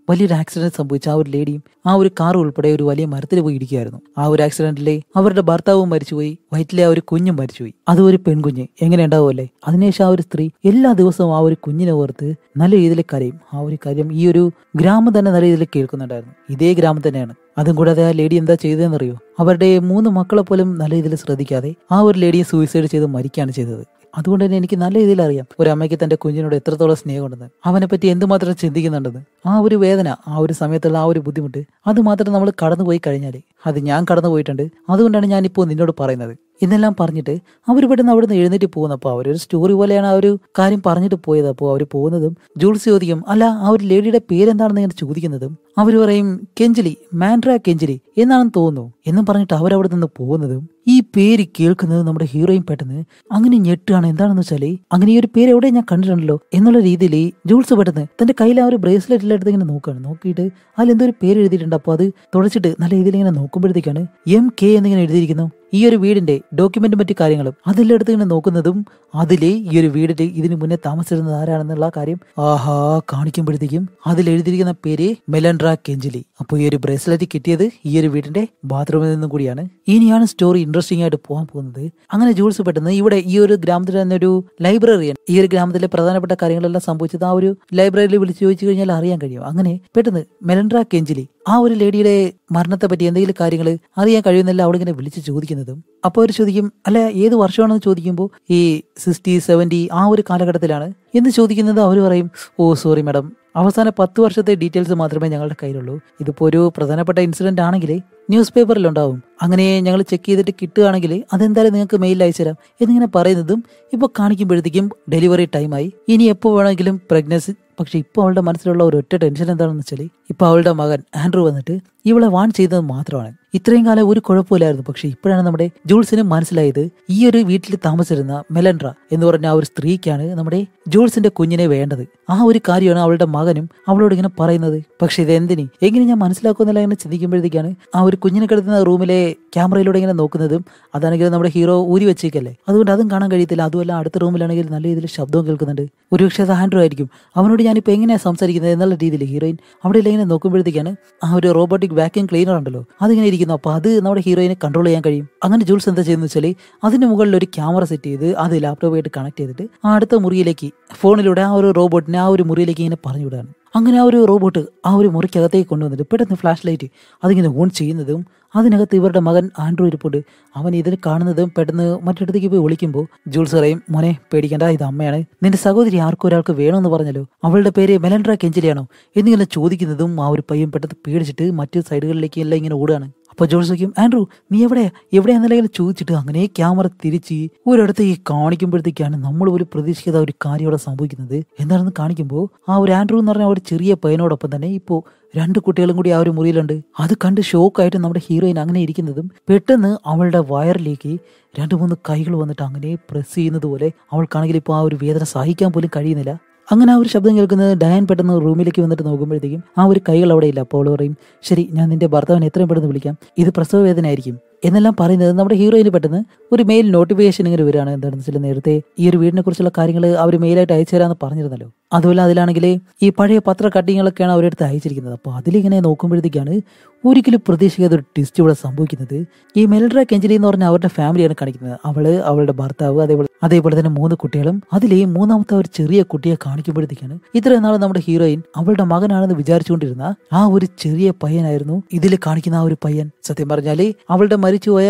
വലിയൊരു ആക്സിഡന്റ് സംഭവിച്ച ആ ഒരു ലേഡിയും ആ ഒരു കാർ ഉൾപ്പെടെ ഒരു വലിയ മരത്തിൽ പോയി ഇടിക്കുകയായിരുന്നു ആ ഒരു ആക്സിഡന്റിലെ അവരുടെ ഭർത്താവും മരിച്ചുപോയി വയറ്റിലെ ആ ഒരു കുഞ്ഞും മരിച്ചുപോയി അത് ഒരു പെൺകുഞ്ഞ് എങ്ങനെ ഉണ്ടാവുമല്ലേ അതിനുശേഷം ആ ഒരു സ്ത്രീ എല്ലാ ദിവസവും ആ ഒരു കുഞ്ഞിനെ ഓർത്ത് നല്ല രീതിയിൽ കരയും ആ ഒരു കാര്യം ഈ ഒരു ഗ്രാമം തന്നെ നല്ല രീതിയിൽ കേൾക്കുന്നുണ്ടായിരുന്നു ഇതേ ഗ്രാമം തന്നെയാണ് അതും കൂടാതെ ആ ലേഡി എന്താ അറിയോ അവരുടെ മൂന്ന് മക്കളെ പോലും നല്ല രീതിയിൽ ശ്രദ്ധിക്കാതെ ആ ഒരു ലേഡിയെ സൂയിസൈഡ് ചെയ്ത് മരിക്കുകയാണ് ചെയ്തത് അതുകൊണ്ട് തന്നെ എനിക്ക് നല്ല രീതിയിൽ അറിയാം ഒരു അമ്മയ്ക്ക് തന്റെ കുഞ്ഞിനോട് എത്രത്തോളം സ്നേഹമുണ്ടെന്ന് അവനെ പറ്റി എന്തുമാത്രം ചിന്തിക്കുന്നുണ്ടെന്ന് ആ ഒരു വേദന ആ ഒരു സമയത്തുള്ള ആ ഒരു ബുദ്ധിമുട്ട് അത് മാത്രം നമ്മൾ കടന്നുപോയി കഴിഞ്ഞാൽ അത് ഞാൻ കടന്നു പോയിട്ടുണ്ട് അതുകൊണ്ടാണ് ഞാനിപ്പോൾ നിന്നോട് പറയുന്നത് എന്നെല്ലാം പറഞ്ഞിട്ട് അവർ ഇവിടുന്ന് അവിടുന്ന് എഴുന്നേറ്റ് പോകുന്നപ്പോൾ അവരൊരു സ്റ്റോറി പോലെയാണ് ആ ഒരു കാര്യം പറഞ്ഞിട്ട് പോയത് അപ്പോൾ അവർ പോകുന്നതും ജൂൾസ് ചോദിക്കും അല്ല ആ ഒരു ലേഡിയുടെ പേരെന്താണെന്ന് ഞാൻ ചോദിക്കുന്നതും അവർ പറയും കെഞ്ചലി മാൻഡ്ര കെഞ്ചലി എന്നാണെന്ന് തോന്നുന്നു എന്നും പറഞ്ഞിട്ട് അവരവിടെ നിന്ന് പോകുന്നതും ഈ പേര് കേൾക്കുന്നത് നമ്മുടെ ഹീറോയും പെട്ടെന്ന് അങ്ങനെ ഞെട്ടുകയാണ് എന്താണെന്ന് വെച്ചാൽ അങ്ങനെ ഈ ഒരു പേര് എവിടെ ഞാൻ കണ്ടിട്ടുണ്ടല്ലോ എന്നുള്ള രീതിയിൽ ജൂൾസ് പെട്ടെന്ന് തന്റെ കയ്യിൽ ആ ഒരു ബ്രേസ്ലെറ്റ് എല്ലാം ഇങ്ങനെ നോക്കുകയാണ് നോക്കിയിട്ട് അതിൽ എന്തോ ഒരു പേര് എഴുതിയിട്ടുണ്ട് അപ്പോൾ അത് തുടച്ചിട്ട് നല്ല രീതിയിൽ ഇങ്ങനെ നോക്കുമ്പോഴത്തേക്കാണ് എം കെ എന്നിങ്ങനെ എഴുതിയിരിക്കുന്നു ഈ ഒരു വീടിന്റെ ഡോക്യുമെന്റും മറ്റു കാര്യങ്ങളും അതെല്ലാം ഇങ്ങനെ നോക്കുന്നതും അതിലെ ഈ ഒരു വീടിന്റെ ഇതിന് മുന്നേ താമസിച്ചിരുന്നത് ആരാണെന്നുള്ള കാര്യം ആഹാ കാണിക്കുമ്പോഴത്തേക്കും അതിൽ എഴുതിയിരിക്കുന്ന പേര് മെലൻഡ്ര ഇന്ദ്ര കെഞ്ചിലി അപ്പോൾ ഈ ഒരു ബ്രേസ്ലെറ്റ് കിട്ടിയത് ഈ ഒരു വീടിന്റെ ബാത്റൂമിൽ നിന്നും കൂടിയാണ് ഇനിയാണ് സ്റ്റോറി ഇൻട്രസ്റ്റിംഗ് ആയിട്ട് പോകാൻ പോകുന്നത് അങ്ങനെ ജൂൾസ് പെട്ടെന്ന് ഇവിടെ ഈ ഒരു ഗ്രാമത്തിൽ തന്നെ ഒരു ലൈബ്രറിയാണ് ഈ ഒരു ഗ്രാമത്തിലെ പ്രധാനപ്പെട്ട കാര്യങ്ങളെല്ലാം സംഭവിച്ചത് ആ ഒരു ലൈബ്രറിയിൽ വിളിച്ചു ചോദിച്ചു കഴിഞ്ഞാൽ അറിയാൻ കഴിയും അങ്ങനെ പെട്ടെന്ന് മെലൻഡ്ര കെഞ്ചിലി ആ ഒരു ലേഡിയുടെ മരണത്തെ പറ്റി എന്തെങ്കിലും കാര്യങ്ങൾ അറിയാൻ കഴിയുന്നില്ല അവിടെ ഇങ്ങനെ വിളിച്ച് ചോദിക്കുന്നതും അപ്പോൾ അവർ ചോദിക്കും അല്ല ഏത് വർഷമാണെന്ന് ചോദിക്കുമ്പോൾ ഈ സിക്സ്റ്റി സെവൻറ്റി ആ ഒരു കാലഘട്ടത്തിലാണ് എന്ന് ചോദിക്കുന്നത് അവർ പറയും ഓ സോറി മാഡം അവസാന പത്ത് വർഷത്തെ ഡീറ്റെയിൽസ് മാത്രമേ ഞങ്ങളുടെ കയ്യിലുള്ളൂ ഇതിപ്പോൾ ഒരു പ്രധാനപ്പെട്ട ഇൻസിഡന്റ് ആണെങ്കിൽ ന്യൂസ് പേപ്പറിലുണ്ടാവും അങ്ങനെ ഞങ്ങൾ ചെക്ക് ചെയ്തിട്ട് കിട്ടുകയാണെങ്കിൽ അതെന്തായാലും നിങ്ങൾക്ക് മെയിൽ അയച്ചുതരാം എന്നിങ്ങനെ പറയുന്നതും ഇപ്പോൾ കാണിക്കുമ്പോഴത്തേക്കും ഡെലിവറി ടൈമായി ഇനി എപ്പോൾ വേണമെങ്കിലും പ്രഗ്നൻസി പക്ഷേ ഇപ്പോൾ അവളുടെ മനസ്സിലുള്ള ഒരു ഒറ്റ ടെൻഷൻ എന്താണെന്ന് വെച്ചാൽ ഇപ്പോൾ അവളുടെ മകൻ ആൻഡ്രു വന്നിട്ട് ഇവളെ വാൺ ചെയ്തത് മാത്രമാണ് ഇത്രയും കാലം ഒരു കുഴപ്പമില്ലായിരുന്നു പക്ഷെ ഇപ്പോഴാണ് നമ്മുടെ ജൂൾസിന് മനസ്സിലായത് ഈ ഒരു വീട്ടിൽ താമസിച്ചിരുന്ന മെലൻഡ്ര എന്ന് പറഞ്ഞ ആ ഒരു സ്ത്രീക്കാണ് നമ്മുടെ ജൂൾസിന്റെ കുഞ്ഞിനെ വേണ്ടത് ആ ഒരു കാര്യമാണ് അവളുടെ മകനും അവളോട് ഇങ്ങനെ പറയുന്നത് പക്ഷെ ഇത് എന്തിനി എങ്ങനെ ഞാൻ മനസ്സിലാക്കുന്നില്ല എന്ന് ചിന്തിക്കുമ്പോഴത്തേക്കാണ് ആ ഒരു കുഞ്ഞിനെ കിടത്തുന്ന റൂമിലെ ക്യാമറയിലൂടെ ഇങ്ങനെ നോക്കുന്നതും അതാണെങ്കിൽ നമ്മുടെ ഹീറോ ഊരി വെച്ചേക്കല്ലേ അതുകൊണ്ട് അതും കാണാൻ കഴിയത്തില്ല അതുമല്ല അടുത്ത റൂമിലാണെങ്കിൽ നല്ല രീതിയിൽ ശബ്ദവും കേൾക്കുന്നുണ്ട് ഒരു അത് ആൻഡ്രോ ആയിരിക്കും അവനോട് ഞാനിപ്പോൾ എങ്ങനെയാണ് സംസാരിക്കുന്നത് എന്നുള്ള രീതിയിൽ ഹീറോയിൻ അവിടെ ഇങ്ങനെ നോക്കുമ്പോഴത്തേക്കാണ് ആ ഒരു റോബോട്ടിക് വാക്യൂം ക്ലീനർ ഉണ്ടല്ലോ അതിങ്ങനെ ഇരിക്കുന്നു അപ്പോൾ അത് നമ്മുടെ ഹീറോയിനെ കൺട്രോൾ ചെയ്യാൻ കഴിയും അങ്ങനെ ജൂൾസ് എന്താ ചെയ്യുന്നത് വെച്ചാൽ അതിന് മുകളിൽ ഒരു ക്യാമറ സെറ്റ് ചെയ്ത് അത് ലാപ്ടോപ്പായിട്ട് കണക്ട് ചെയ്തിട്ട് ആ അടുത്ത മുറിയിലേക്ക് ഫോണിലൂടെ ആ ഒരു റോബോട്ടിനെ ആ ഒരു മുറിയിലേക്ക് ഇങ്ങനെ പറഞ്ഞു വിടാണ് അങ്ങനെ ആ ഒരു റോബോട്ട് ആ ഒരു മുറിക്കകത്തേക്ക് കൊണ്ടുവന്നിട്ട് പെട്ടെന്ന് ഫ്ലാഷ് ലൈറ്റ് അതിങ്ങനെ ഓൺ ചെയ്യുന്നതും അതിനകത്ത് ഇവരുടെ മകൻ ആൻഡ്രൂ ഇരിപ്പുണ്ട് അവൻ ഇതിന് കാണുന്നതും പെട്ടെന്ന് മറ്റിടത്തേക്ക് പോയി വിളിക്കുമ്പോൾ ജൂൾസ് പറയും മോനെ പേടിക്കേണ്ട ഇത് അമ്മയാണ് നിന്റെ സഹോദരി ആർക്കും ഒരാൾക്ക് വേണമെന്ന് പറഞ്ഞല്ലോ അവളുടെ പേര് മെലൻഡ്ര കെഞ്ചിലിയാണോ എന്നിങ്ങനെ ചോദിക്കുന്നതും ആ ഒരു പയ്യൻ പെട്ടെന്ന് പേടിച്ചിട്ട് മറ്റു സൈഡുകളിലേക്ക് എല്ലാം ഇങ്ങനെ ഓടുകയാണ് അപ്പോൾ ജോർജ് ചോദിക്കും ആൻഡ്രു നീ എവിടെ എവിടെയാണെന്നില്ലെങ്കിൽ ചോദിച്ചിട്ട് അങ്ങനെ ക്യാമറ തിരിച്ച് ഒരിടത്ത് ഈ കാണിക്കുമ്പോഴത്തേക്കാണ് നമ്മൾ ഒരു പ്രതീക്ഷിക്കാത്ത ഒരു കാര്യം അവിടെ സംഭവിക്കുന്നത് എന്താണെന്ന് കാണിക്കുമ്പോൾ ആ ഒരു ആൻഡ്രു എന്ന് പറഞ്ഞ ഒരു ചെറിയ പയ്യനോടൊപ്പം തന്നെ ഇപ്പോൾ രണ്ട് കുട്ടികളും കൂടി ആ ഒരു മുറിയിലുണ്ട് അത് കണ്ട് ഷോക്കായിട്ട് നമ്മുടെ ഹീറോയിൻ അങ്ങനെ ഇരിക്കുന്നതും പെട്ടെന്ന് അവളുടെ വയറിലേക്ക് രണ്ട് മൂന്ന് കൈകൾ വന്നിട്ട് അങ്ങനെ പ്രസ് ചെയ്യുന്നത് പോലെ അവൾക്കാണെങ്കിൽ ഇപ്പോൾ ആ ഒരു വേദന സഹിക്കാൻ പോലും കഴിയുന്നില്ല അങ്ങനെ ആ ഒരു ശബ്ദം കേൾക്കുന്നത് ഡയൻ പെട്ടെന്ന് റൂമിലേക്ക് വന്നിട്ട് നോക്കുമ്പോഴത്തേക്കും ആ ഒരു കൈകൾ അവിടെ ഇല്ല അപ്പോൾ പറയും ശരി ഞാൻ നിന്റെ ഭർത്താവിനെ എത്രയും പെട്ടെന്ന് വിളിക്കാം ഇത് പ്രസവ ആയിരിക്കും എന്നെല്ലാം പറയുന്നത് നമ്മുടെ ഹീറോയിൽ പെട്ടെന്ന് ഒരു മെയിൽ നോട്ടിഫിക്കേഷൻ ഇങ്ങനെ വരികയാണ് എന്താണെന്ന് വെച്ചാൽ നേരത്തെ ഈ ഒരു വീടിനെ കുറിച്ചുള്ള കാര്യങ്ങൾ അവർ മെയിലായിട്ട് അയച്ചു തരാമെന്ന് പറഞ്ഞിരുന്നല്ലോ അതുപോലെ അതിലാണെങ്കിൽ ഈ പഴയ പത്ര കട്ടിങ്ങുകളൊക്കെയാണ് അവരെടുത്ത് അയച്ചിരിക്കുന്നത് അപ്പോൾ അതിലിങ്ങനെ നോക്കുമ്പോഴത്തേക്കാണ് ഒരിക്കലും പ്രതീക്ഷിക്കാത്ത ഒരു ട്വിസ്റ്റ് ഇവിടെ സംഭവിക്കുന്നത് ഈ മെൽഡ്ര കെഞ്ചലി എന്ന് പറഞ്ഞ അവരുടെ ഫാമിലിയാണ് കാണിക്കുന്നത് അവള് അവളുടെ ഭർത്താവ് അതേപോലെ അതേപോലെ തന്നെ മൂന്ന് കുട്ടികളും അതിലെ മൂന്നാമത്തെ ഒരു ചെറിയ കുട്ടിയെ കാണിക്കുമ്പോഴത്തേക്കാണ് ഇത്രയും നാൾ നമ്മുടെ ഹീറോയിൻ അവളുടെ മകനാണെന്ന് വിചാരിച്ചുകൊണ്ടിരുന്ന ആ ഒരു ചെറിയ പയ്യനായിരുന്നു ഇതിൽ കാണിക്കുന്ന ആ ഒരു പയ്യൻ സത്യം പറഞ്ഞാല് അവളുടെ മരിച്ചുപോയ